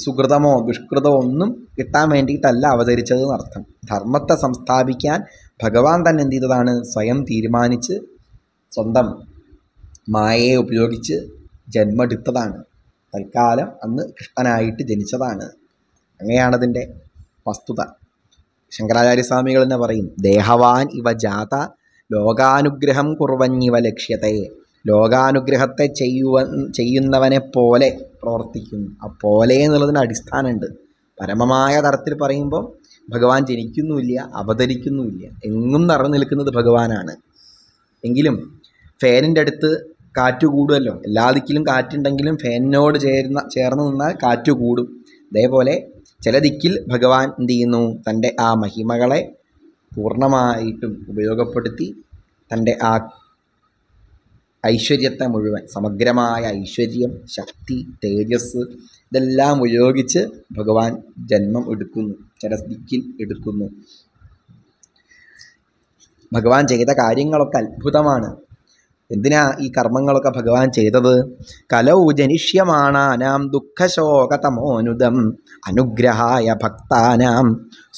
സുഹൃതമോ ദുഷ്കൃതമോ ഒന്നും കിട്ടാൻ വേണ്ടിയിട്ടല്ല അവതരിച്ചതെന്ന് ധർമ്മത്തെ സംസ്ഥാപിക്കാൻ ഭഗവാൻ തന്നെ എന്ത് ചെയ്തതാണ് സ്വയം തീരുമാനിച്ച് സ്വന്തം മായയെ ഉപയോഗിച്ച് ജന്മെടുത്തതാണ് തൽക്കാലം അന്ന് കൃഷ്ണനായിട്ട് ജനിച്ചതാണ് അങ്ങനെയാണതിൻ്റെ വസ്തുത ശങ്കരാചാര്യസ്വാമികൾ തന്നെ പറയും ദേഹവാൻ ഇവ ജാത ലോകാനുഗ്രഹം കുറവഞ്ഞിവ ലക്ഷ്യത്തെ ലോകാനുഗ്രഹത്തെ ചെയ്യുവ ചെയ്യുന്നവനെ പോലെ പ്രവർത്തിക്കുന്നു ആ പോലെ എന്നുള്ളതിന് അടിസ്ഥാനമുണ്ട് പരമമായ തരത്തിൽ പറയുമ്പോൾ ഭഗവാൻ ജനിക്കുന്നുമില്ല അവതരിക്കുന്നുമില്ല എങ്ങും നിറഞ്ഞു നിൽക്കുന്നത് ഭഗവാനാണ് എങ്കിലും ഫാനിൻ്റെ അടുത്ത് കാറ്റ് കൂടുമല്ലോ എല്ലാ ദിക്കിലും കാറ്റുണ്ടെങ്കിലും ഫാനിനോട് ചേർന്ന ചേർന്ന് നിന്നാൽ കാറ്റ് കൂടും അതേപോലെ ചില ദിക്കിൽ ഭഗവാൻ എന്ത് ചെയ്യുന്നു തൻ്റെ ആ മഹിമകളെ പൂർണ്ണമായിട്ടും ഉപയോഗപ്പെടുത്തി തൻ്റെ ആ ഐശ്വര്യത്തെ മുഴുവൻ സമഗ്രമായ ഐശ്വര്യം ശക്തി തേജസ് ഇതെല്ലാം ഉപയോഗിച്ച് ഭഗവാൻ ജന്മം എടുക്കുന്നു ചില ദിക്കിൽ എടുക്കുന്നു ഭഗവാൻ ചെയ്ത കാര്യങ്ങളൊക്കെ അത്ഭുതമാണ് എന്തിനാ ഈ കർമ്മങ്ങളൊക്കെ ഭഗവാൻ ചെയ്തത് കലൗ ജനിഷ്യമാണാനാം ദുഃഖശോകതമോനുദം അനുഗ്രഹായ ഭക്താനാം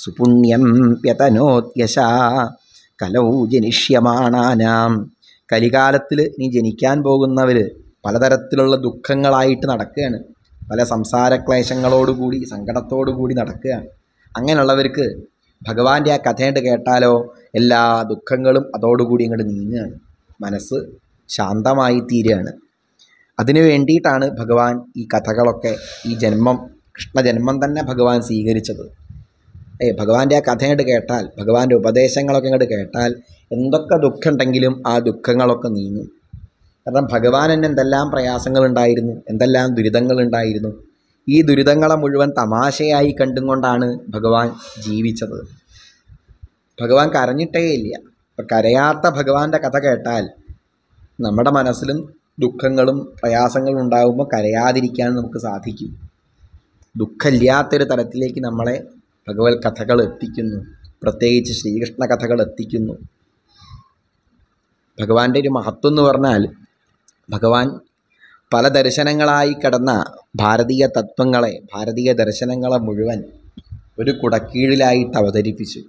സുപുണ്യം വ്യതനോദ്യശ കലൗ ജനിഷ്യമാണാനാം കലികാലത്തിൽ നീ ജനിക്കാൻ പോകുന്നവർ പലതരത്തിലുള്ള ദുഃഖങ്ങളായിട്ട് നടക്കുകയാണ് പല സംസാരക്ലേശങ്ങളോടുകൂടി സങ്കടത്തോടുകൂടി നടക്കുകയാണ് അങ്ങനെയുള്ളവർക്ക് ഭഗവാന്റെ ആ കഥയുണ്ട് കേട്ടാലോ എല്ലാ ദുഃഖങ്ങളും അതോടുകൂടി ഇങ്ങോട്ട് നീങ്ങുകയാണ് മനസ്സ് ശാന്തമായി തീരുകയാണ് അതിനു വേണ്ടിയിട്ടാണ് ഭഗവാൻ ഈ കഥകളൊക്കെ ഈ ജന്മം കൃഷ്ണജന്മം തന്നെ ഭഗവാൻ സ്വീകരിച്ചത് ഏ ഭഗവാന്റെ ആ കഥ കേട്ടാൽ ഭഗവാന്റെ ഉപദേശങ്ങളൊക്കെ ഇങ്ങോട്ട് കേട്ടാൽ എന്തൊക്കെ ദുഃഖമുണ്ടെങ്കിലും ആ ദുഃഖങ്ങളൊക്കെ നീങ്ങും കാരണം ഭഗവാൻ എന്നെ എന്തെല്ലാം പ്രയാസങ്ങളുണ്ടായിരുന്നു എന്തെല്ലാം ദുരിതങ്ങളുണ്ടായിരുന്നു ഈ ദുരിതങ്ങളെ മുഴുവൻ തമാശയായി കണ്ടുകൊണ്ടാണ് ഭഗവാൻ ജീവിച്ചത് ഭഗവാൻ കരഞ്ഞിട്ടേ ഇല്ല അപ്പം കരയാത്ത ഭഗവാന്റെ കഥ കേട്ടാൽ നമ്മുടെ മനസ്സിലും ദുഃഖങ്ങളും പ്രയാസങ്ങളും ഉണ്ടാകുമ്പോൾ കരയാതിരിക്കാൻ നമുക്ക് സാധിക്കും ദുഃഖമില്ലാത്തൊരു തലത്തിലേക്ക് നമ്മളെ ഭഗവത് കഥകൾ എത്തിക്കുന്നു പ്രത്യേകിച്ച് ശ്രീകൃഷ്ണ കഥകൾ എത്തിക്കുന്നു ഭഗവാന്റെ ഒരു മഹത്വം എന്ന് പറഞ്ഞാൽ ഭഗവാൻ പല ദർശനങ്ങളായി കിടന്ന ഭാരതീയ തത്വങ്ങളെ ഭാരതീയ ദർശനങ്ങളെ മുഴുവൻ ഒരു കുടക്കീഴിലായിട്ട് അവതരിപ്പിച്ചു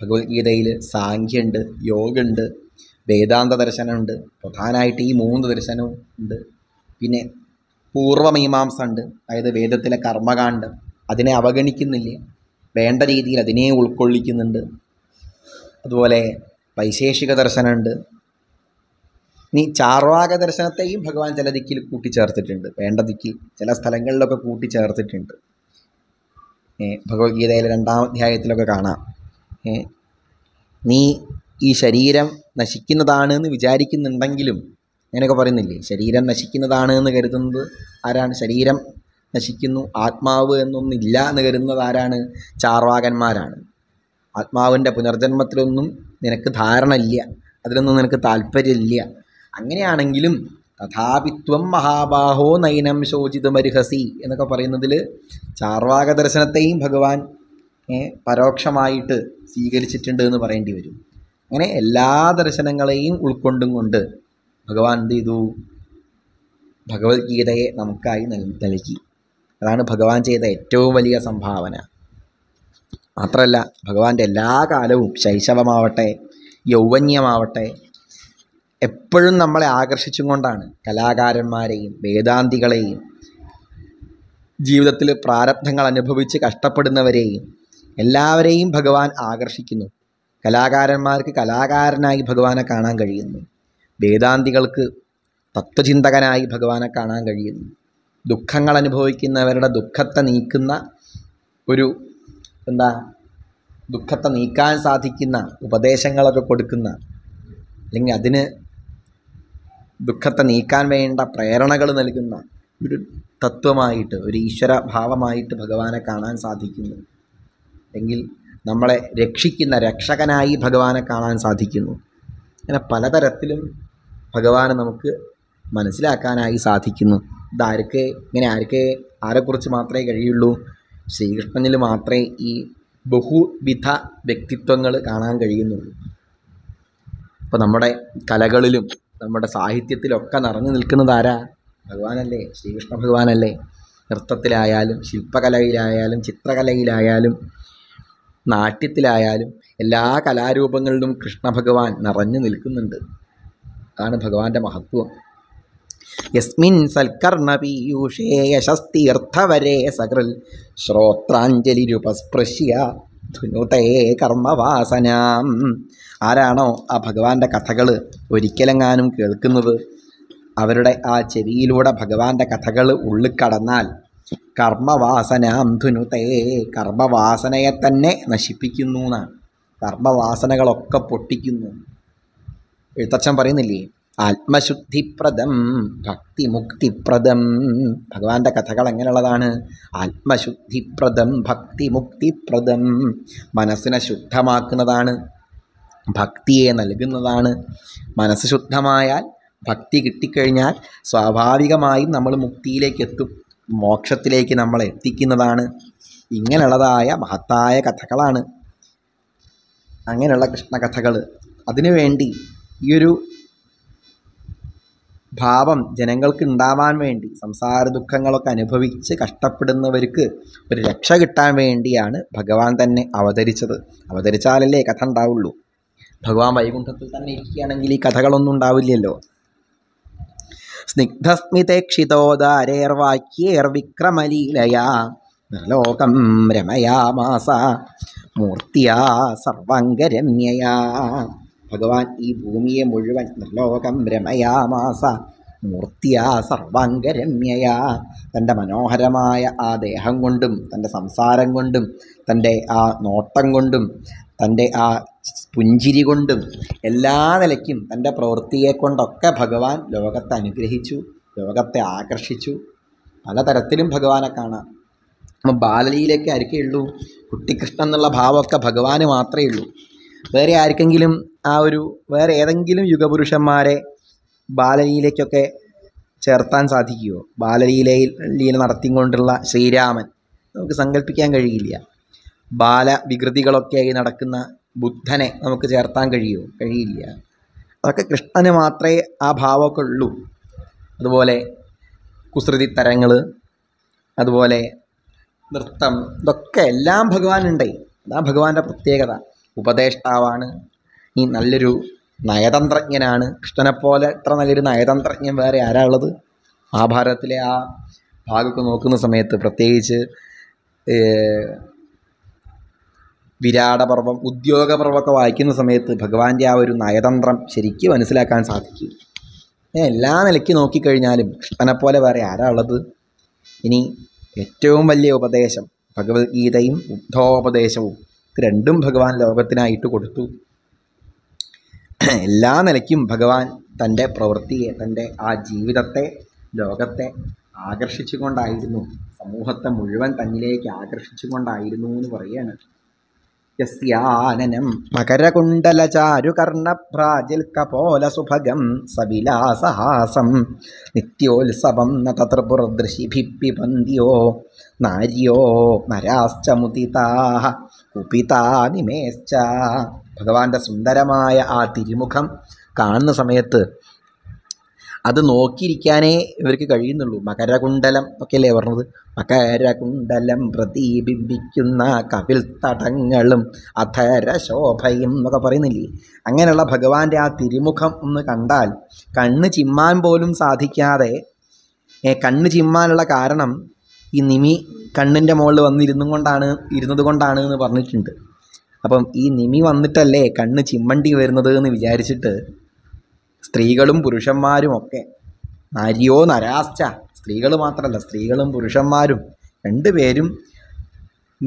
ഭഗവത്ഗീതയിൽ സാഖ്യുണ്ട് യോഗുണ്ട് വേദാന്ത ദർശനമുണ്ട് പ്രധാനമായിട്ട് ഈ മൂന്ന് ദർശനവും ഉണ്ട് പിന്നെ പൂർവമീമാംസ ഉണ്ട് അതായത് വേദത്തിലെ കർമ്മകാണ്ഡം അതിനെ അവഗണിക്കുന്നില്ല വേണ്ട രീതിയിൽ അതിനെ ഉൾക്കൊള്ളിക്കുന്നുണ്ട് അതുപോലെ വൈശേഷിക ദർശനമുണ്ട് ഇനി ചാർവാക ദർശനത്തെയും ഭഗവാൻ ചില ദിക്കിൽ കൂട്ടിച്ചേർത്തിട്ടുണ്ട് വേണ്ട ദിക്കിൽ ചില സ്ഥലങ്ങളിലൊക്കെ കൂട്ടിച്ചേർത്തിട്ടുണ്ട് ഭഗവത്ഗീതയിലെ രണ്ടാം അധ്യായത്തിലൊക്കെ കാണാം നീ ഈ ശരീരം നശിക്കുന്നതാണ് എന്ന് വിചാരിക്കുന്നുണ്ടെങ്കിലും അങ്ങനെയൊക്കെ പറയുന്നില്ലേ ശരീരം നശിക്കുന്നതാണ് എന്ന് കരുതുന്നത് ആരാണ് ശരീരം നശിക്കുന്നു ആത്മാവ് എന്നൊന്നില്ല എന്ന് കരുതുന്നത് ആരാണ് ചാർവാകന്മാരാണ് ആത്മാവിൻ്റെ പുനർജന്മത്തിലൊന്നും നിനക്ക് ധാരണ ഇല്ല അതിലൊന്നും നിനക്ക് താല്പര്യമില്ല അങ്ങനെയാണെങ്കിലും തഥാപിത്വം മഹാബാഹോ നൈനം ശോചിതമരിഹസി എന്നൊക്കെ പറയുന്നതിൽ ചാർവാക ദർശനത്തെയും ഭഗവാൻ പരോക്ഷമായിട്ട് സ്വീകരിച്ചിട്ടുണ്ട് എന്ന് പറയേണ്ടി വരും അങ്ങനെ എല്ലാ ദർശനങ്ങളെയും ഉൾക്കൊണ്ടും കൊണ്ട് ഭഗവാൻ എന്ത് ചെയ്തു ഭഗവത്ഗീതയെ നമുക്കായി നൽകി അതാണ് ഭഗവാൻ ചെയ്ത ഏറ്റവും വലിയ സംഭാവന മാത്രമല്ല ഭഗവാന്റെ എല്ലാ കാലവും ശൈശവമാവട്ടെ യൗവന്യമാവട്ടെ എപ്പോഴും നമ്മളെ ആകർഷിച്ചും കൊണ്ടാണ് കലാകാരന്മാരെയും വേദാന്തികളെയും ജീവിതത്തിൽ പ്രാരബ്ധങ്ങൾ അനുഭവിച്ച് കഷ്ടപ്പെടുന്നവരെയും എല്ലാവരെയും ഭഗവാൻ ആകർഷിക്കുന്നു കലാകാരന്മാർക്ക് കലാകാരനായി ഭഗവാനെ കാണാൻ കഴിയുന്നു വേദാന്തികൾക്ക് തത്വചിന്തകനായി ഭഗവാനെ കാണാൻ കഴിയുന്നു ദുഃഖങ്ങൾ അനുഭവിക്കുന്നവരുടെ ദുഃഖത്തെ നീക്കുന്ന ഒരു എന്താ ദുഃഖത്തെ നീക്കാൻ സാധിക്കുന്ന ഉപദേശങ്ങളൊക്കെ കൊടുക്കുന്ന അല്ലെങ്കിൽ അതിന് ദുഃഖത്തെ നീക്കാൻ വേണ്ട പ്രേരണകൾ നൽകുന്ന ഒരു തത്വമായിട്ട് ഒരു ഈശ്വര ഭാവമായിട്ട് ഭഗവാനെ കാണാൻ സാധിക്കുന്നു എങ്കിൽ നമ്മളെ രക്ഷിക്കുന്ന രക്ഷകനായി ഭഗവാനെ കാണാൻ സാധിക്കുന്നു അങ്ങനെ പലതരത്തിലും ഭഗവാനെ നമുക്ക് മനസ്സിലാക്കാനായി സാധിക്കുന്നു ഇതാരൊക്കെ ഇങ്ങനെ ആരൊക്കെ ആരെക്കുറിച്ച് മാത്രമേ കഴിയുള്ളൂ ശ്രീകൃഷ്ണനിൽ മാത്രമേ ഈ ബഹുവിധ വ്യക്തിത്വങ്ങൾ കാണാൻ കഴിയുന്നുള്ളൂ അപ്പോൾ നമ്മുടെ കലകളിലും നമ്മുടെ സാഹിത്യത്തിലൊക്കെ നിറഞ്ഞു നിൽക്കുന്നത് ആരാ ഭഗവാനല്ലേ ശ്രീകൃഷ്ണ ഭഗവാനല്ലേ നൃത്തത്തിലായാലും ശില്പകലയിലായാലും ചിത്രകലയിലായാലും നാട്യത്തിലായാലും എല്ലാ കലാരൂപങ്ങളിലും കൃഷ്ണ ഭഗവാൻ നിറഞ്ഞു നിൽക്കുന്നുണ്ട് അതാണ് ഭഗവാന്റെ മഹത്വം യസ്മിൻ സൽക്കർണ പീയൂഷേ യശസ്തീർത്ഥവരെ സകൃൽ രൂപസ്പൃശ്യ ധുനുതേ കർമ്മവാസനാം ആരാണോ ആ ഭഗവാന്റെ കഥകൾ ഒരിക്കലെങ്ങാനും കേൾക്കുന്നത് അവരുടെ ആ ചെവിയിലൂടെ ഭഗവാന്റെ കഥകൾ ഉള്ളിക്കടന്നാൽ കർമ്മവാസനാം ധുനുതേ കർമ്മവാസനയെ തന്നെ നശിപ്പിക്കുന്നു എന്നാണ് കർമ്മവാസനകളൊക്കെ പൊട്ടിക്കുന്നു എഴുത്തച്ഛൻ പറയുന്നില്ലേ ആത്മശുദ്ധിപ്രദം ഭക്തിമുക്തിപ്രദം ഭഗവാന്റെ കഥകൾ എങ്ങനെയുള്ളതാണ് ആത്മശുദ്ധിപ്രദം ഭക്തിമുക്തിപ്രദം മനസ്സിനെ ശുദ്ധമാക്കുന്നതാണ് ഭക്തിയെ നൽകുന്നതാണ് മനസ്സ് ശുദ്ധമായാൽ ഭക്തി കിട്ടിക്കഴിഞ്ഞാൽ സ്വാഭാവികമായും നമ്മൾ മുക്തിയിലേക്ക് എത്തും മോക്ഷത്തിലേക്ക് നമ്മൾ എത്തിക്കുന്നതാണ് ഇങ്ങനെയുള്ളതായ മഹത്തായ കഥകളാണ് അങ്ങനെയുള്ള കൃഷ്ണകഥകൾ അതിനുവേണ്ടി ഈ ഒരു ഭാവം ജനങ്ങൾക്ക് ഉണ്ടാവാൻ വേണ്ടി സംസാര ദുഃഖങ്ങളൊക്കെ അനുഭവിച്ച് കഷ്ടപ്പെടുന്നവർക്ക് ഒരു രക്ഷ കിട്ടാൻ വേണ്ടിയാണ് ഭഗവാൻ തന്നെ അവതരിച്ചത് അവതരിച്ചാലല്ലേ കഥ ഉണ്ടാവുള്ളൂ ഭഗവാൻ വൈകുണ്ഠത്തിൽ തന്നെ ഇരിക്കുകയാണെങ്കിൽ ഈ കഥകളൊന്നും ഉണ്ടാവില്ലല്ലോ സ്നിഗ്ധസ്മിതേക്ഷിതോദാരേർവാക്യേർവിക്രമലീലയാ നിർലോകം രമയാമാസ മൂർത്തിയാ സർവാംഗരമ്യയാ ഭഗവാൻ ഈ ഭൂമിയെ മുഴുവൻ നിർലോകം രമയാമാസ മൂർത്തിയാ സർവാംഗരമ്യയാ തൻ്റെ മനോഹരമായ ആ ദേഹം കൊണ്ടും തൻ്റെ സംസാരം കൊണ്ടും തൻ്റെ ആ നോട്ടം കൊണ്ടും തൻ്റെ ആ പുഞ്ചിരി കൊണ്ടും എല്ലാ നിലയ്ക്കും തൻ്റെ പ്രവൃത്തിയെ കൊണ്ടൊക്കെ ഭഗവാൻ ലോകത്തെ അനുഗ്രഹിച്ചു ലോകത്തെ ആകർഷിച്ചു പലതരത്തിലും ഭഗവാനെ കാണാം നമ്മൾ ബാലലിയിലേക്ക് ആയിരിക്കേ ഉള്ളൂ കുട്ടിക്കൃഷ്ണൻ എന്നുള്ള ഭാവമൊക്കെ ഭഗവാന് മാത്രമേ ഉള്ളൂ വേറെ ആർക്കെങ്കിലും ആ ഒരു വേറെ ഏതെങ്കിലും യുഗപുരുഷന്മാരെ ബാലലീലയ്ക്കൊക്കെ ചേർത്താൻ സാധിക്കുമോ ബാലലീലയിൽ ലീല നടത്തിക്കൊണ്ടുള്ള ശ്രീരാമൻ നമുക്ക് സങ്കല്പിക്കാൻ കഴിയില്ല ബാല വികൃതികളൊക്കെയായി നടക്കുന്ന ബുദ്ധനെ നമുക്ക് ചേർത്താൻ കഴിയുമോ കഴിയില്ല അതൊക്കെ കൃഷ്ണന് മാത്രമേ ആ ഭാവമൊക്കെ ഉള്ളൂ അതുപോലെ കുസൃതി തരങ്ങൾ അതുപോലെ നൃത്തം ഇതൊക്കെ എല്ലാം ഭഗവാനുണ്ടായി അതാ ഭഗവാന്റെ പ്രത്യേകത ഉപദേഷ്ടാവാണ് ഈ നല്ലൊരു നയതന്ത്രജ്ഞനാണ് കൃഷ്ണനെപ്പോലെ ഇത്ര നല്ലൊരു നയതന്ത്രജ്ഞൻ വേറെ ആരാ ഉള്ളത് മഹാഭാരതത്തിലെ ആ ഭാഗമൊക്കെ നോക്കുന്ന സമയത്ത് പ്രത്യേകിച്ച് വിരാടപർവം ഉദ്യോഗപർവമൊക്കെ വായിക്കുന്ന സമയത്ത് ഭഗവാന്റെ ആ ഒരു നയതന്ത്രം ശരിക്കും മനസ്സിലാക്കാൻ സാധിക്കും എല്ലാ നിലയ്ക്ക് നോക്കിക്കഴിഞ്ഞാലും കൃഷ്ണനെപ്പോലെ വേറെ ആരാ ഉള്ളത് ഇനി ഏറ്റവും വലിയ ഉപദേശം ഭഗവത്ഗീതയും ബുദ്ധോപദേശവും രണ്ടും ഭഗവാൻ ലോകത്തിനായിട്ട് കൊടുത്തു എല്ലാ നിലയ്ക്കും ഭഗവാൻ തൻ്റെ പ്രവൃത്തിയെ തൻ്റെ ആ ജീവിതത്തെ ലോകത്തെ ആകർഷിച്ചുകൊണ്ടായിരുന്നു സമൂഹത്തെ മുഴുവൻ തന്നിലേക്ക് ആകർഷിച്ചുകൊണ്ടായിരുന്നു എന്ന് പറയുകയാണ് യസ്യാനനം മകരകുണ്ടലചാരുകർണഭ്രാജിൽ കപോല സുഭഗം സവിലാസഹാസം നിത്യോത്സവം നതൃപുർദൃശിഭിപ്പിബന്ധ്യോ നാര്യോ നരാശ്ചമുദിതാ കുപിതാനിമേശ്ച ഭഗവാന്റെ സുന്ദരമായ ആ തിരുമുഖം കാണുന്ന സമയത്ത് അത് നോക്കിയിരിക്കാനേ ഇവർക്ക് കഴിയുന്നുള്ളൂ മകരകുണ്ടലം ഒക്കെയല്ലേ പറഞ്ഞത് മകരകുണ്ടലം പ്രതിബിംബിക്കുന്ന കപിൽ തടങ്ങളും അധരശോഭയും എന്നൊക്കെ പറയുന്നില്ലേ അങ്ങനെയുള്ള ഭഗവാന്റെ ആ തിരുമുഖം ഒന്ന് കണ്ടാൽ കണ്ണ് ചിമ്മാൻ പോലും സാധിക്കാതെ കണ്ണ് ചിമ്മാനുള്ള കാരണം ഈ നിമി കണ്ണിൻ്റെ മുകളിൽ വന്നിരുന്നു കൊണ്ടാണ് ഇരുന്നത് കൊണ്ടാണ് എന്ന് പറഞ്ഞിട്ടുണ്ട് അപ്പം ഈ നിമി വന്നിട്ടല്ലേ കണ്ണ് ചിമ്മണ്ടി വരുന്നത് എന്ന് വിചാരിച്ചിട്ട് സ്ത്രീകളും പുരുഷന്മാരും ഒക്കെ നരിയോ നരാശ്ച സ്ത്രീകൾ മാത്രമല്ല സ്ത്രീകളും പുരുഷന്മാരും രണ്ടുപേരും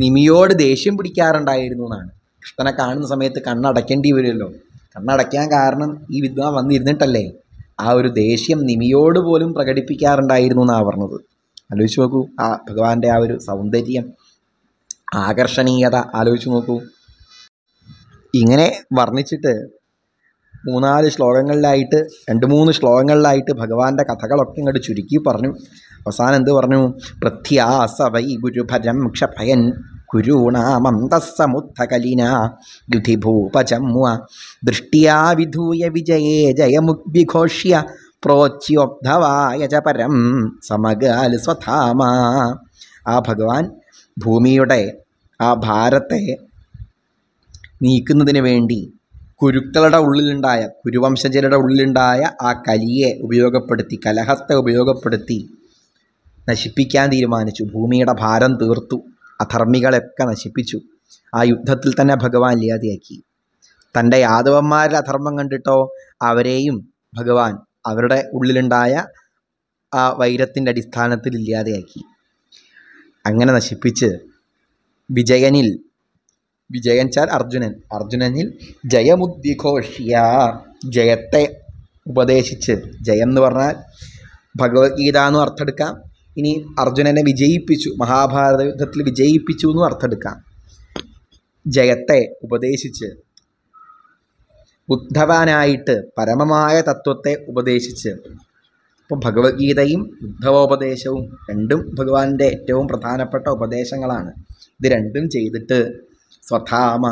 നിമിയോട് ദേഷ്യം പിടിക്കാറുണ്ടായിരുന്നു എന്നാണ് കൃഷ്ണനെ കാണുന്ന സമയത്ത് കണ്ണടയ്ക്കേണ്ടി വരുമല്ലോ കണ്ണടയ്ക്കാൻ കാരണം ഈ വിദ്വാൻ വന്നിരുന്നിട്ടല്ലേ ആ ഒരു ദേഷ്യം നിമിയോട് പോലും പ്രകടിപ്പിക്കാറുണ്ടായിരുന്നു എന്നാണ് പറഞ്ഞത് ആലോചിച്ച് നോക്കൂ ആ ഭഗവാന്റെ ആ ഒരു സൗന്ദര്യം ആകർഷണീയത ആലോചിച്ച് നോക്കൂ ഇങ്ങനെ വർണ്ണിച്ചിട്ട് മൂന്നാല് ശ്ലോകങ്ങളിലായിട്ട് രണ്ട് മൂന്ന് ശ്ലോകങ്ങളിലായിട്ട് ഭഗവാന്റെ കഥകളൊക്കെ ഇങ്ങോട്ട് ചുരുക്കി പറഞ്ഞു അവസാനം എന്ത് പറഞ്ഞു പ്രത്യാസ ഗുരുഭരം ക്ഷഭയൻ കുരൂണാമന്തസ്സമുദ്ധകലിന ദൃഷ്ടിയാ വിധൂയ വിജയേ ജയമുദ്ഘോഷ്യ പ്രോച്യോബ്ധവായ ച പരം സ്വധാമ ആ ഭഗവാൻ ഭൂമിയുടെ ആ ഭാരത്തെ നീക്കുന്നതിന് വേണ്ടി കുരുക്കളുടെ ഉള്ളിലുണ്ടായ കുരുവംശജരുടെ ഉള്ളിലുണ്ടായ ആ കലിയെ ഉപയോഗപ്പെടുത്തി കലഹത്തെ ഉപയോഗപ്പെടുത്തി നശിപ്പിക്കാൻ തീരുമാനിച്ചു ഭൂമിയുടെ ഭാരം തീർത്തു അധർമ്മികളെയൊക്കെ നശിപ്പിച്ചു ആ യുദ്ധത്തിൽ തന്നെ ഭഗവാൻ ഇല്ലാതെയാക്കി തൻ്റെ യാദവന്മാരുടെ അധർമ്മം കണ്ടിട്ടോ അവരെയും ഭഗവാൻ അവരുടെ ഉള്ളിലുണ്ടായ ആ വൈരത്തിൻ്റെ അടിസ്ഥാനത്തിൽ ഇല്ലാതെയാക്കി അങ്ങനെ നശിപ്പിച്ച് വിജയനിൽ വിജയൻ ചാൽ അർജുനൻ അർജുനനിൽ ജയമുദ്ഘോഷ്യ ജയത്തെ ഉപദേശിച്ച് ജയം എന്ന് പറഞ്ഞാൽ ഭഗവത്ഗീത എന്ന് അർത്ഥമെടുക്കാം ഇനി അർജുനനെ വിജയിപ്പിച്ചു മഹാഭാരത യുദ്ധത്തിൽ വിജയിപ്പിച്ചു എന്നും അർത്ഥമെടുക്കാം ജയത്തെ ഉപദേശിച്ച് ഉദ്ധവാനായിട്ട് പരമമായ തത്വത്തെ ഉപദേശിച്ച് അപ്പോൾ ഭഗവത്ഗീതയും ഉദ്ധവോപദേശവും രണ്ടും ഭഗവാന്റെ ഏറ്റവും പ്രധാനപ്പെട്ട ഉപദേശങ്ങളാണ് ഇത് രണ്ടും ചെയ്തിട്ട് സ്വധാമ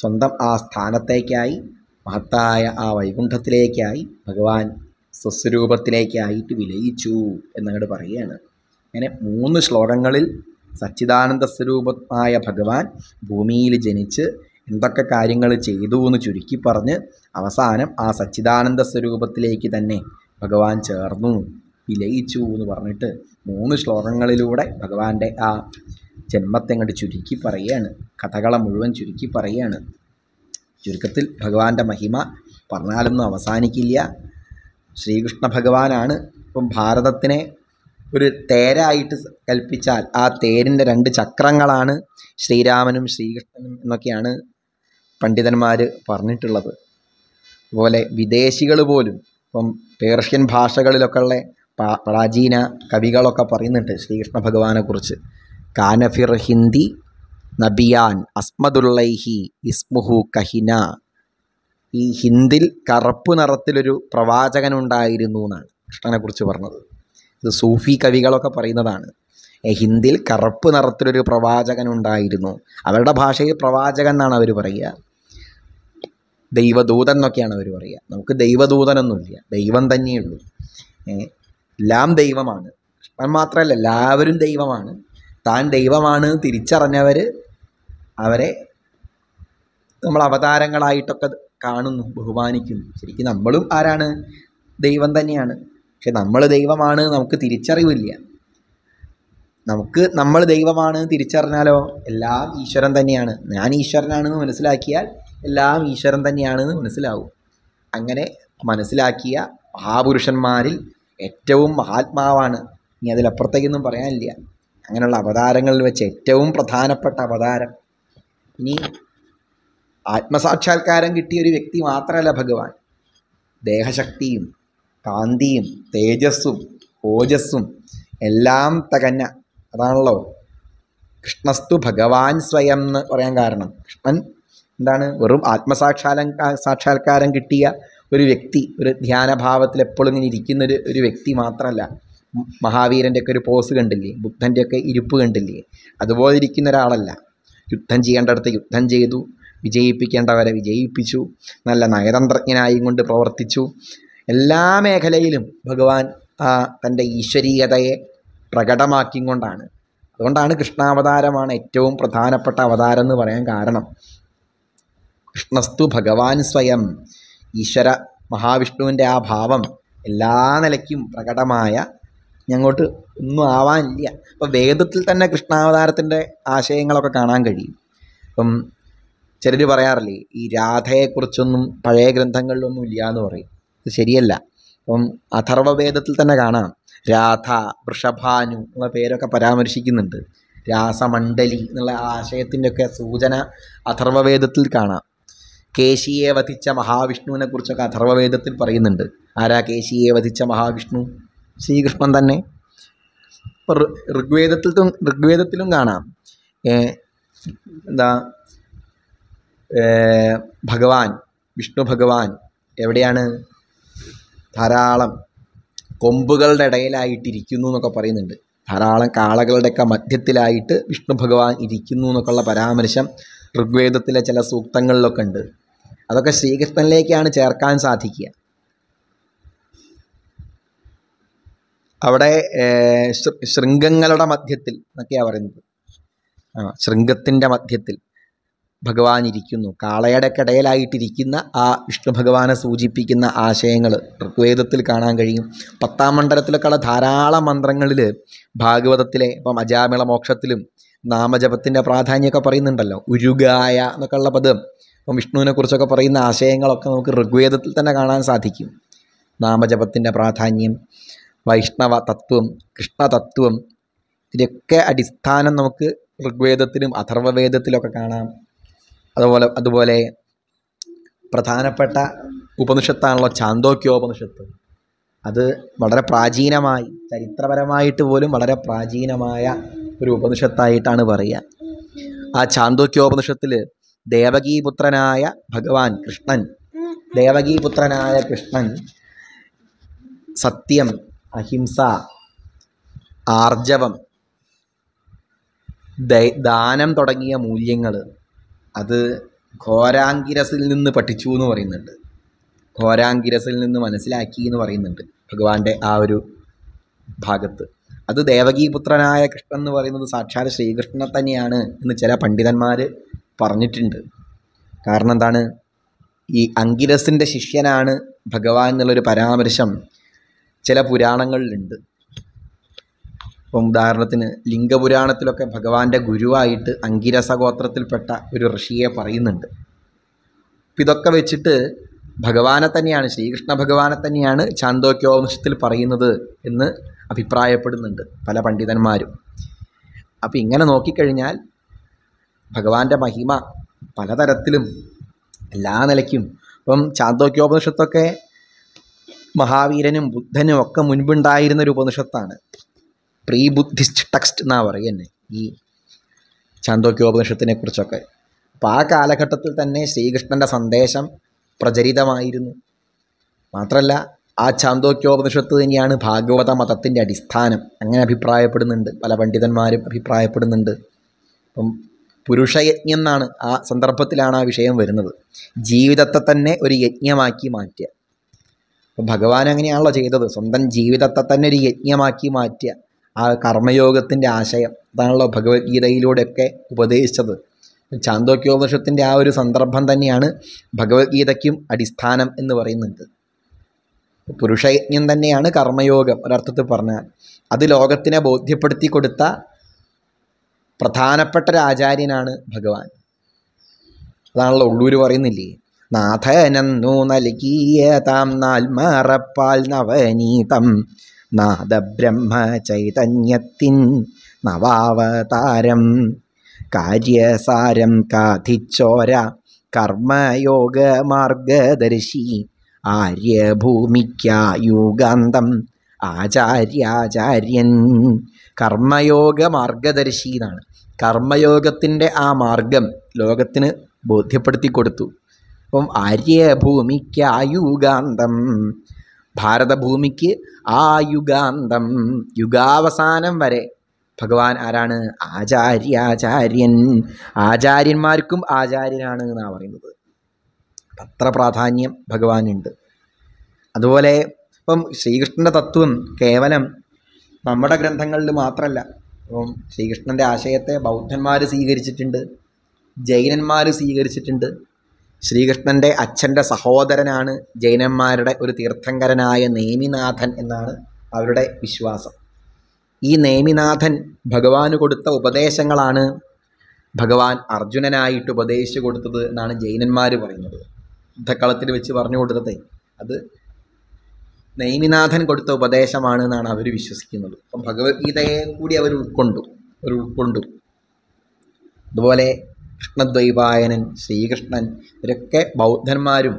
സ്വന്തം ആ സ്ഥാനത്തേക്കായി മഹത്തായ ആ വൈകുണ്ഠത്തിലേക്കായി ഭഗവാൻ സ്വസ്വരൂപത്തിലേക്കായിട്ട് വിലയിച്ചു എന്നങ്ങോട് പറയുകയാണ് അങ്ങനെ മൂന്ന് ശ്ലോകങ്ങളിൽ സച്ചിദാനന്ദ സ്വരൂപമായ ഭഗവാൻ ഭൂമിയിൽ ജനിച്ച് എന്തൊക്കെ കാര്യങ്ങൾ ചെയ്തു എന്ന് ചുരുക്കി പറഞ്ഞ് അവസാനം ആ സച്ചിദാനന്ദ സ്വരൂപത്തിലേക്ക് തന്നെ ഭഗവാൻ ചേർന്നു വിലയിച്ചു എന്ന് പറഞ്ഞിട്ട് മൂന്ന് ശ്ലോകങ്ങളിലൂടെ ഭഗവാന്റെ ആ ജന്മത്തെ അങ്ങോട്ട് ചുരുക്കി പറയുകയാണ് കഥകളെ മുഴുവൻ ചുരുക്കി പറയുകയാണ് ചുരുക്കത്തിൽ ഭഗവാന്റെ മഹിമ പറഞ്ഞാലൊന്നും അവസാനിക്കില്ല ശ്രീകൃഷ്ണ ഭഗവാനാണ് ഇപ്പം ഭാരതത്തിനെ ഒരു തേരായിട്ട് കൽപ്പിച്ചാൽ ആ തേരിൻ്റെ രണ്ട് ചക്രങ്ങളാണ് ശ്രീരാമനും ശ്രീകൃഷ്ണനും എന്നൊക്കെയാണ് പണ്ഡിതന്മാർ പറഞ്ഞിട്ടുള്ളത് അതുപോലെ വിദേശികൾ പോലും ഇപ്പം പേർഷ്യൻ ഭാഷകളിലൊക്കെ ഉള്ള പ്രാചീന കവികളൊക്കെ പറയുന്നുണ്ട് ശ്രീകൃഷ്ണ ഭഗവാനെക്കുറിച്ച് കാനഫിർ ഹിന്ദി നബിയാൻ അസ്മദുല്ലൈഹി ഇസ്മുഹു കഹിന ഈ ഹിന്ദിൽ കറുപ്പ് നിറത്തിലൊരു പ്രവാചകനുണ്ടായിരുന്നു എന്നാണ് കൃഷ്ണനെക്കുറിച്ച് പറഞ്ഞത് ഇത് സൂഫി കവികളൊക്കെ പറയുന്നതാണ് ഹിന്ദിൽ കറുപ്പ് നിറത്തിലൊരു പ്രവാചകനുണ്ടായിരുന്നു അവരുടെ ഭാഷയിൽ പ്രവാചകൻ എന്നാണ് അവർ പറയുക ദൈവദൂതൻ എന്നൊക്കെയാണ് അവർ പറയുക നമുക്ക് ദൈവദൂതനൊന്നുമില്ല ദൈവം തന്നെയുള്ളൂ എല്ലാം ദൈവമാണ് കൃഷ്ണൻ മാത്രമല്ല എല്ലാവരും ദൈവമാണ് താൻ ദൈവമാണ് തിരിച്ചറിഞ്ഞവർ അവരെ നമ്മൾ അവതാരങ്ങളായിട്ടൊക്കെ കാണുന്നു ബഹുമാനിക്കുന്നു ശരിക്കും നമ്മളും ആരാണ് ദൈവം തന്നെയാണ് പക്ഷെ നമ്മൾ ദൈവമാണ് നമുക്ക് തിരിച്ചറിവില്ല നമുക്ക് നമ്മൾ ദൈവമാണ് തിരിച്ചറിഞ്ഞാലോ എല്ലാം ഈശ്വരൻ തന്നെയാണ് ഞാൻ ഈശ്വരനാണെന്ന് മനസ്സിലാക്കിയാൽ എല്ലാം ഈശ്വരൻ തന്നെയാണെന്ന് മനസ്സിലാവും അങ്ങനെ മനസ്സിലാക്കിയ മഹാപുരുഷന്മാരിൽ ഏറ്റവും മഹാത്മാവാണ് ഇനി അതിലപ്പുറത്തേക്കൊന്നും പറയാനില്ല അങ്ങനെയുള്ള അവതാരങ്ങളിൽ വെച്ച് ഏറ്റവും പ്രധാനപ്പെട്ട അവതാരം ഇനി ആത്മസാക്ഷാത്കാരം കിട്ടിയ ഒരു വ്യക്തി മാത്രമല്ല ഭഗവാൻ ദേഹശക്തിയും കാന്തിയും തേജസ്സും ഓജസ്സും എല്ലാം തകഞ്ഞ അതാണല്ലോ കൃഷ്ണസ്തു ഭഗവാൻ സ്വയം എന്ന് പറയാൻ കാരണം കൃഷ്ണൻ എന്താണ് വെറും ആത്മസാക്ഷാല സാക്ഷാത്കാരം കിട്ടിയ ഒരു വ്യക്തി ഒരു ധ്യാനഭാവത്തിൽ എപ്പോഴും ഇങ്ങനെ ഇരിക്കുന്ന ഒരു ഒരു വ്യക്തി മാത്രമല്ല മഹാവീരൻ്റെയൊക്കെ ഒരു പോസ് കണ്ടില്ലേ ബുദ്ധൻ്റെയൊക്കെ ഇരിപ്പ് കണ്ടില്ലേ അതുപോലെ ഇരിക്കുന്ന ഒരാളല്ല യുദ്ധം ചെയ്യേണ്ടടുത്ത് യുദ്ധം ചെയ്തു വിജയിപ്പിക്കേണ്ടവരെ വിജയിപ്പിച്ചു നല്ല നയതന്ത്രജ്ഞനായും കൊണ്ട് പ്രവർത്തിച്ചു എല്ലാ മേഖലയിലും ഭഗവാൻ തൻ്റെ ഈശ്വരീയതയെ പ്രകടമാക്കിക്കൊണ്ടാണ് അതുകൊണ്ടാണ് കൃഷ്ണാവതാരമാണ് ഏറ്റവും പ്രധാനപ്പെട്ട അവതാരം എന്ന് പറയാൻ കാരണം കൃഷ്ണസ്തു ഭഗവാൻ സ്വയം ഈശ്വര മഹാവിഷ്ണുവിൻ്റെ ആ ഭാവം എല്ലാ നിലയ്ക്കും പ്രകടമായ ഞങ്ങോട്ട് ഒന്നും ആവാനില്ല അപ്പോൾ വേദത്തിൽ തന്നെ കൃഷ്ണാവതാരത്തിൻ്റെ ആശയങ്ങളൊക്കെ കാണാൻ കഴിയും അപ്പം ചിലർ പറയാറില്ലേ ഈ രാധയെക്കുറിച്ചൊന്നും പഴയ ഗ്രന്ഥങ്ങളിലൊന്നും ഇല്ല എന്ന് പറയും ഇത് ശരിയല്ല അപ്പം അഥർവവേദത്തിൽ തന്നെ കാണാം രാധ വൃഷഭാനു എന്ന പേരൊക്കെ പരാമർശിക്കുന്നുണ്ട് രാസമണ്ഡലി എന്നുള്ള ആശയത്തിൻ്റെയൊക്കെ സൂചന അഥർവവേദത്തിൽ കാണാം കേശിയെ വധിച്ച മഹാവിഷ്ണുവിനെ കുറിച്ചൊക്കെ അഥർവവേദത്തിൽ പറയുന്നുണ്ട് ആരാ കേശിയെ വധിച്ച മഹാവിഷ്ണു ശ്രീകൃഷ്ണൻ തന്നെ ഇപ്പോൾ ഋഗ്വേദത്തിലും ഋഗ്വേദത്തിലും കാണാം എന്താ ഭഗവാൻ വിഷ്ണു ഭഗവാൻ എവിടെയാണ് ധാരാളം കൊമ്പുകളുടെ ഇടയിലായിട്ടിരിക്കുന്നു എന്നൊക്കെ പറയുന്നുണ്ട് ധാരാളം കാളകളുടെയൊക്കെ മധ്യത്തിലായിട്ട് വിഷ്ണു ഭഗവാൻ ഇരിക്കുന്നു എന്നൊക്കെയുള്ള പരാമർശം ഋഗ്വേദത്തിലെ ചില സൂക്തങ്ങളിലൊക്കെ ഉണ്ട് അതൊക്കെ ശ്രീകൃഷ്ണനിലേക്കാണ് ചേർക്കാൻ സാധിക്കുക അവിടെ ശൃംഗങ്ങളുടെ മധ്യത്തിൽ എന്നൊക്കെയാണ് പറയുന്നത് ആ ശൃംഗത്തിൻ്റെ മധ്യത്തിൽ ഭഗവാൻ ഇരിക്കുന്നു കാളയുടെ കിടയിലായിട്ടിരിക്കുന്ന ആ വിഷ്ണു ഭഗവാനെ സൂചിപ്പിക്കുന്ന ആശയങ്ങൾ ഋഗ്വേദത്തിൽ കാണാൻ കഴിയും പത്താം മണ്ഡലത്തിലൊക്കെയുള്ള ധാരാളം മന്ത്രങ്ങളിൽ ഭാഗവതത്തിലെ ഇപ്പം അജാമിള മോക്ഷത്തിലും നാമജപത്തിൻ്റെ പ്രാധാന്യമൊക്കെ പറയുന്നുണ്ടല്ലോ ഉരുകായ എന്നൊക്കെയുള്ള പദം ഇപ്പം കുറിച്ചൊക്കെ പറയുന്ന ആശയങ്ങളൊക്കെ നമുക്ക് ഋഗ്വേദത്തിൽ തന്നെ കാണാൻ സാധിക്കും നാമജപത്തിൻ്റെ പ്രാധാന്യം വൈഷ്ണവ തത്വം കൃഷ്ണതത്വം ഇതിൻ്റെയൊക്കെ അടിസ്ഥാനം നമുക്ക് ഋഗ്വേദത്തിലും അഥർവവേദത്തിലൊക്കെ കാണാം അതുപോലെ അതുപോലെ പ്രധാനപ്പെട്ട ഉപനിഷത്താണല്ലോ ചാന്തോക്യോപനിഷത്ത് അത് വളരെ പ്രാചീനമായി ചരിത്രപരമായിട്ട് പോലും വളരെ പ്രാചീനമായ ഒരു ഉപനിഷത്തായിട്ടാണ് പറയുക ആ ചാന്തോക്യോപനിഷത്തിൽ ദേവകീപുത്രനായ ഭഗവാൻ കൃഷ്ണൻ ദേവകീപുത്രനായ കൃഷ്ണൻ സത്യം അഹിംസ ആർജവം ദാനം തുടങ്ങിയ മൂല്യങ്ങൾ അത് ഘോരാങ്കിരസിൽ നിന്ന് പഠിച്ചു എന്ന് പറയുന്നുണ്ട് ഘോരാങ്കിരസിൽ നിന്ന് മനസ്സിലാക്കി എന്ന് പറയുന്നുണ്ട് ഭഗവാന്റെ ആ ഒരു ഭാഗത്ത് അത് ദേവകീപുത്രനായ കൃഷ്ണൻ എന്ന് പറയുന്നത് സാക്ഷാൽ ശ്രീകൃഷ്ണൻ തന്നെയാണ് എന്ന് ചില പണ്ഡിതന്മാർ പറഞ്ഞിട്ടുണ്ട് കാരണം എന്താണ് ഈ അങ്കിരസിൻ്റെ ശിഷ്യനാണ് ഭഗവാൻ എന്നുള്ളൊരു പരാമർശം ചില പുരാണങ്ങളിലുണ്ട് ഇപ്പം ഉദാഹരണത്തിന് ലിംഗപുരാണത്തിലൊക്കെ ഭഗവാന്റെ ഗുരുവായിട്ട് അങ്കിരസ ഗോത്രത്തിൽപ്പെട്ട ഒരു ഋഷിയെ പറയുന്നുണ്ട് അപ്പം ഇതൊക്കെ വെച്ചിട്ട് ഭഗവാനെ തന്നെയാണ് ശ്രീകൃഷ്ണ ഭഗവാനെ തന്നെയാണ് ചാന്തോക്യോവംശത്തിൽ പറയുന്നത് എന്ന് അഭിപ്രായപ്പെടുന്നുണ്ട് പല പണ്ഡിതന്മാരും അപ്പോൾ ഇങ്ങനെ നോക്കിക്കഴിഞ്ഞാൽ ഭഗവാന്റെ മഹിമ പലതരത്തിലും എല്ലാ നിലയ്ക്കും ഇപ്പം ചാന്തോക്യോപനിഷത്തൊക്കെ മഹാവീരനും ബുദ്ധനും ഒക്കെ മുൻപുണ്ടായിരുന്ന ഒരു ഉപനിഷത്താണ് പ്രീ ബുദ്ധിസ്റ്റ് ടെക്സ്റ്റ് എന്നാ പറയുന്നത് ഈ ചാന്തോക്യോപനിഷത്തിനെ കുറിച്ചൊക്കെ അപ്പം ആ കാലഘട്ടത്തിൽ തന്നെ ശ്രീകൃഷ്ണൻ്റെ സന്ദേശം പ്രചരിതമായിരുന്നു മാത്രമല്ല ആ ചാന്തോക്യോപനിഷത്ത് തന്നെയാണ് ഭാഗവത മതത്തിൻ്റെ അടിസ്ഥാനം അങ്ങനെ അഭിപ്രായപ്പെടുന്നുണ്ട് പല പണ്ഡിതന്മാരും അഭിപ്രായപ്പെടുന്നുണ്ട് അപ്പം പുരുഷയജ്ഞം എന്നാണ് ആ സന്ദർഭത്തിലാണ് ആ വിഷയം വരുന്നത് ജീവിതത്തെ തന്നെ ഒരു യജ്ഞമാക്കി മാറ്റുക അപ്പം ഭഗവാൻ അങ്ങനെയാണല്ലോ ചെയ്തത് സ്വന്തം ജീവിതത്തെ തന്നെ ഒരു യജ്ഞമാക്കി മാറ്റുക ആ കർമ്മയോഗത്തിൻ്റെ ആശയം അതാണല്ലോ ഭഗവത്ഗീതയിലൂടെയൊക്കെ ഉപദേശിച്ചത് ചാന്തോക്യോപനിഷത്തിൻ്റെ ആ ഒരു സന്ദർഭം തന്നെയാണ് ഭഗവത്ഗീതയ്ക്കും അടിസ്ഥാനം എന്ന് പറയുന്നുണ്ട് പുരുഷയജ്ഞം തന്നെയാണ് കർമ്മയോഗം ഒരർത്ഥത്തിൽ പറഞ്ഞാൽ അത് ലോകത്തിനെ ബോധ്യപ്പെടുത്തി കൊടുത്ത പ്രധാനപ്പെട്ട ആചാര്യനാണ് ഭഗവാൻ അതാണല്ലോ ഉള്ളൂർ പറയുന്നില്ലേ താം നാൽ നാൽമറപ്പാൽ നവനീതം നാദബ്രഹ്മ ചൈതന്യത്തിൻ നവാവതാരം കാര്യസാരം കാതിച്ചോര കർമ്മയോഗ മാർഗദർശി ആര്യഭൂമിക്കായുഗാന്തം ആചാര്യാചാര്യൻ കർമ്മയോഗ മാർഗദർശി എന്നാണ് കർമ്മയോഗത്തിൻ്റെ ആ മാർഗം ലോകത്തിന് ബോധ്യപ്പെടുത്തി കൊടുത്തു അപ്പം ആര്യഭൂമിക്ക് ആയുഗാന്തം ഭാരതഭൂമിക്ക് ആയുഗാന്തം യുഗാവസാനം വരെ ഭഗവാൻ ആരാണ് ആചാര്യ ആചാര്യൻ ആചാര്യന്മാർക്കും ആചാര്യനാണ് എന്നാണ് പറയുന്നത് അത്ര പ്രാധാന്യം ഭഗവാനുണ്ട് അതുപോലെ ഇപ്പം ശ്രീകൃഷ്ണൻ്റെ തത്വം കേവലം നമ്മുടെ ഗ്രന്ഥങ്ങളിൽ മാത്രമല്ല അപ്പം ശ്രീകൃഷ്ണൻ്റെ ആശയത്തെ ബൗദ്ധന്മാർ സ്വീകരിച്ചിട്ടുണ്ട് ജൈനന്മാർ സ്വീകരിച്ചിട്ടുണ്ട് ശ്രീകൃഷ്ണൻ്റെ അച്ഛൻ്റെ സഹോദരനാണ് ജൈനന്മാരുടെ ഒരു തീർത്ഥങ്കരനായ നേമിനാഥൻ എന്നാണ് അവരുടെ വിശ്വാസം ഈ നേമിനാഥൻ ഭഗവാന് കൊടുത്ത ഉപദേശങ്ങളാണ് ഭഗവാൻ അർജുനനായിട്ട് ഉപദേശിച്ചു കൊടുത്തത് എന്നാണ് ജൈനന്മാർ പറയുന്നത് യുദ്ധക്കളത്തിൽ വെച്ച് പറഞ്ഞു കൊടുത്തതേ അത് നൈമിനാഥൻ കൊടുത്ത ഉപദേശമാണ് എന്നാണ് അവർ വിശ്വസിക്കുന്നത് അപ്പം ഭഗവത്ഗീതയെ കൂടി അവർ ഉൾക്കൊണ്ടു അവർ ഉൾക്കൊണ്ടു അതുപോലെ കൃഷ്ണദ്വൈപായനൻ ശ്രീകൃഷ്ണൻ ഇവരൊക്കെ ബൗദ്ധന്മാരും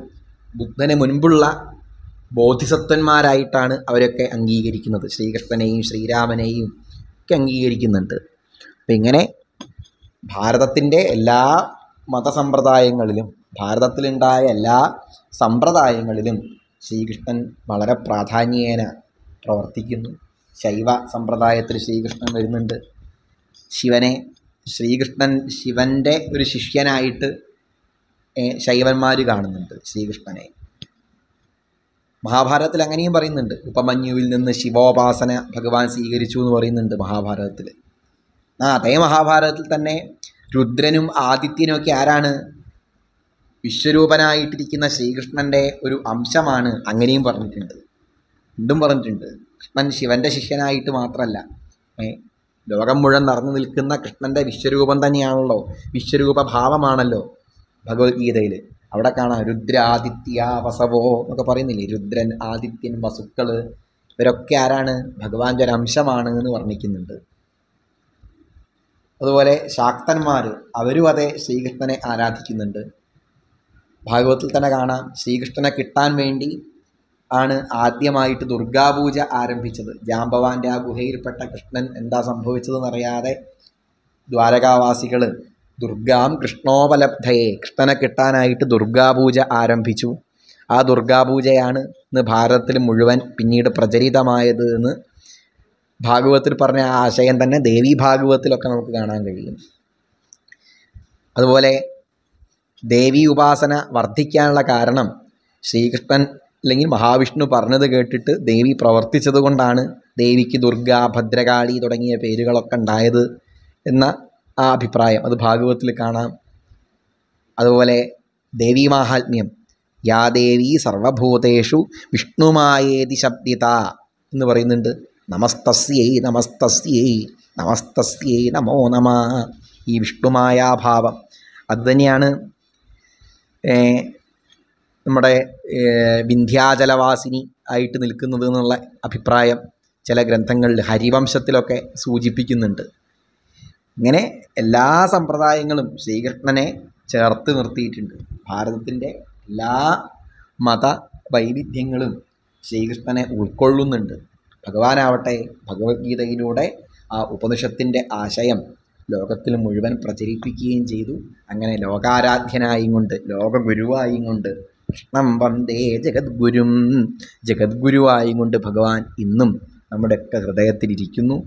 ബുദ്ധന് മുൻപുള്ള ബോധിസത്വന്മാരായിട്ടാണ് അവരൊക്കെ അംഗീകരിക്കുന്നത് ശ്രീകൃഷ്ണനെയും ശ്രീരാമനെയും ഒക്കെ അംഗീകരിക്കുന്നുണ്ട് അപ്പം ഇങ്ങനെ ഭാരതത്തിൻ്റെ എല്ലാ മതസമ്പ്രദായങ്ങളിലും ഭാരതത്തിലുണ്ടായ എല്ലാ സമ്പ്രദായങ്ങളിലും ശ്രീകൃഷ്ണൻ വളരെ പ്രാധാന്യേന പ്രവർത്തിക്കുന്നു ശൈവ സമ്പ്രദായത്തിൽ ശ്രീകൃഷ്ണൻ വരുന്നുണ്ട് ശിവനെ ശ്രീകൃഷ്ണൻ ശിവൻ്റെ ഒരു ശിഷ്യനായിട്ട് ശൈവന്മാർ കാണുന്നുണ്ട് ശ്രീകൃഷ്ണനെ മഹാഭാരതത്തിൽ അങ്ങനെയും പറയുന്നുണ്ട് ഉപമന്യുവിൽ നിന്ന് ശിവോപാസന ഭഗവാൻ സ്വീകരിച്ചു എന്ന് പറയുന്നുണ്ട് മഹാഭാരതത്തിൽ ആ അതേ മഹാഭാരതത്തിൽ തന്നെ രുദ്രനും ആദിത്യനും ഒക്കെ ആരാണ് വിശ്വരൂപനായിട്ടിരിക്കുന്ന ശ്രീകൃഷ്ണൻ്റെ ഒരു അംശമാണ് അങ്ങനെയും പറഞ്ഞിട്ടുണ്ട് വീണ്ടും പറഞ്ഞിട്ടുണ്ട് കൃഷ്ണൻ ശിവൻ്റെ ശിഷ്യനായിട്ട് മാത്രമല്ല ലോകം മുഴുവൻ നടന്നു നിൽക്കുന്ന കൃഷ്ണൻ്റെ വിശ്വരൂപം തന്നെയാണല്ലോ വിശ്വരൂപ ഭാവമാണല്ലോ ഭഗവത്ഗീതയിൽ അവിടെ കാണാം രുദ്രാദിത്യ വസവോ എന്നൊക്കെ പറയുന്നില്ലേ രുദ്രൻ ആദിത്യൻ വസുക്കൾ ഇവരൊക്കെ ആരാണ് ഭഗവാന്റെ ഒരു അംശമാണ് എന്ന് വർണ്ണിക്കുന്നുണ്ട് അതുപോലെ ശാക്തന്മാർ അവരും അതേ ശ്രീകൃഷ്ണനെ ആരാധിക്കുന്നുണ്ട് ഭാഗവത്തിൽ തന്നെ കാണാം ശ്രീകൃഷ്ണനെ കിട്ടാൻ വേണ്ടി ആണ് ആദ്യമായിട്ട് ദുർഗാപൂജ ആരംഭിച്ചത് ജാമ്പവാൻ്റെ ആ ഗുഹയിൽപ്പെട്ട കൃഷ്ണൻ എന്താ സംഭവിച്ചതെന്നറിയാതെ ദ്വാരകാവാസികൾ ദുർഗാം കൃഷ്ണോപലബ്ധയെ കൃഷ്ണനെ കിട്ടാനായിട്ട് ദുർഗാപൂജ ആരംഭിച്ചു ആ ദുർഗാപൂജയാണ് ഇന്ന് ഭാരതത്തിൽ മുഴുവൻ പിന്നീട് പ്രചരിതമായത് എന്ന് ഭാഗവത്തിൽ പറഞ്ഞ ആ ആശയം തന്നെ ദേവി ഭാഗവത്തിലൊക്കെ നമുക്ക് കാണാൻ കഴിയും അതുപോലെ ദേവീ ഉപാസന വർദ്ധിക്കാനുള്ള കാരണം ശ്രീകൃഷ്ണൻ അല്ലെങ്കിൽ മഹാവിഷ്ണു പറഞ്ഞത് കേട്ടിട്ട് ദേവി പ്രവർത്തിച്ചത് കൊണ്ടാണ് ദേവിക്ക് ദുർഗ ഭദ്രകാളി തുടങ്ങിയ പേരുകളൊക്കെ ഉണ്ടായത് എന്ന ആ അഭിപ്രായം അത് ഭാഗവത്തിൽ കാണാം അതുപോലെ ദേവീ മാഹാത്മ്യം യാ ദേവി സർവഭൂതേഷു വിഷ്ണുമായേതി ശബ്ദിത എന്ന് പറയുന്നുണ്ട് നമസ്തസ്യൈ നമസ്തസ്യൈ നമസ്തസ്യൈ നമോ നമ ഈ വിഷ്ണുമായാഭാവം അതുതന്നെയാണ് നമ്മുടെ വിന്ധ്യാചലവാസിനി ആയിട്ട് നിൽക്കുന്നത് എന്നുള്ള അഭിപ്രായം ചില ഗ്രന്ഥങ്ങളിൽ ഹരിവംശത്തിലൊക്കെ സൂചിപ്പിക്കുന്നുണ്ട് ഇങ്ങനെ എല്ലാ സമ്പ്രദായങ്ങളും ശ്രീകൃഷ്ണനെ ചേർത്ത് നിർത്തിയിട്ടുണ്ട് ഭാരതത്തിൻ്റെ എല്ലാ മത വൈവിധ്യങ്ങളും ശ്രീകൃഷ്ണനെ ഉൾക്കൊള്ളുന്നുണ്ട് ഭഗവാനാവട്ടെ ഭഗവത്ഗീതയിലൂടെ ആ ഉപനിഷത്തിൻ്റെ ആശയം ലോകത്തിൽ മുഴുവൻ പ്രചരിപ്പിക്കുകയും ചെയ്തു അങ്ങനെ ലോകാരാധ്യനായും കൊണ്ട് ലോകഗുരുവായും കൊണ്ട് കൃഷ്ണം വന്ദേ ജഗദ്ഗുരും ജഗദ്ഗുരുവായും കൊണ്ട് ഭഗവാൻ ഇന്നും നമ്മുടെയൊക്കെ ഹൃദയത്തിലിരിക്കുന്നു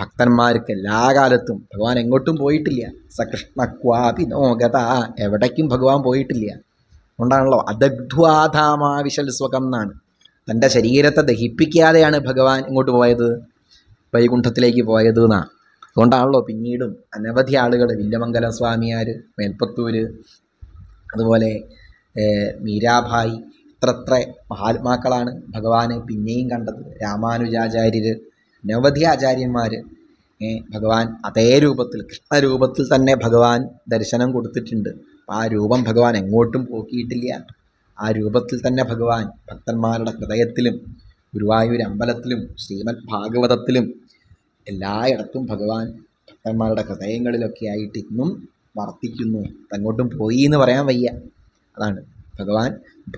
ഭക്തന്മാർക്ക് എല്ലാ കാലത്തും ഭഗവാൻ എങ്ങോട്ടും പോയിട്ടില്ല സകൃഷ്ണ ക്വാപി നോഗത എവിടേക്കും ഭഗവാൻ പോയിട്ടില്ല അതുകൊണ്ടാണല്ലോ അദഗ്ധ്വാധാമാ വിശൽസ്വകം എന്നാണ് തൻ്റെ ശരീരത്തെ ദഹിപ്പിക്കാതെയാണ് ഭഗവാൻ ഇങ്ങോട്ട് പോയത് വൈകുണ്ഠത്തിലേക്ക് പോയത് എന്നാണ് അതുകൊണ്ടാണല്ലോ പിന്നീടും അനവധി ആളുകൾ വില്ലമംഗലം സ്വാമിയാർ മേൽപ്പത്തൂര് അതുപോലെ മീരാഭായി ഇത്രത്ര മഹാത്മാക്കളാണ് ഭഗവാന് പിന്നെയും കണ്ടത് രാമാനുജാചാര്യർ അനവധി ആചാര്യന്മാർ ഭഗവാൻ അതേ രൂപത്തിൽ കൃഷ്ണരൂപത്തിൽ തന്നെ ഭഗവാൻ ദർശനം കൊടുത്തിട്ടുണ്ട് ആ രൂപം ഭഗവാൻ എങ്ങോട്ടും പോക്കിയിട്ടില്ല ആ രൂപത്തിൽ തന്നെ ഭഗവാൻ ഭക്തന്മാരുടെ ഹൃദയത്തിലും ഗുരുവായൂർ അമ്പലത്തിലും ശ്രീമദ് ഭാഗവതത്തിലും എല്ലായിടത്തും ഭഗവാൻ ഭക്തന്മാരുടെ ഹൃദയങ്ങളിലൊക്കെ ആയിട്ട് ഇന്നും വർത്തിക്കുന്നു തങ്ങോട്ടും പോയി എന്ന് പറയാൻ വയ്യ അതാണ് ഭഗവാൻ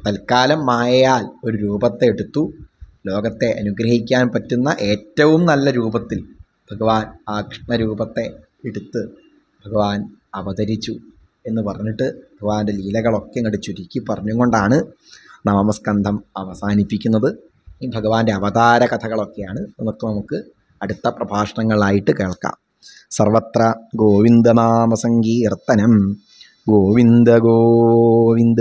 തൽക്കാലം മായയാൽ ഒരു രൂപത്തെ എടുത്തു ലോകത്തെ അനുഗ്രഹിക്കാൻ പറ്റുന്ന ഏറ്റവും നല്ല രൂപത്തിൽ ഭഗവാൻ ആ കൃഷ്ണരൂപത്തെ എടുത്ത് ഭഗവാൻ അവതരിച്ചു എന്ന് പറഞ്ഞിട്ട് ഭഗവാന്റെ ലീലകളൊക്കെ ഇങ്ങോട്ട് ചുരുക്കി പറഞ്ഞുകൊണ്ടാണ് നവമസ്കന്ധം അവസാനിപ്പിക്കുന്നത് ഈ ഭഗവാന്റെ അവതാര കഥകളൊക്കെയാണ് നമുക്ക് നമുക്ക് അടുത്ത പ്രഭാഷണങ്ങളായിട്ട് കേൾക്കാം സർവത്ര ഗോവിന്ദമാമസങ്കീർത്തനം ഗോവിന്ദ ഗോവിന്ദ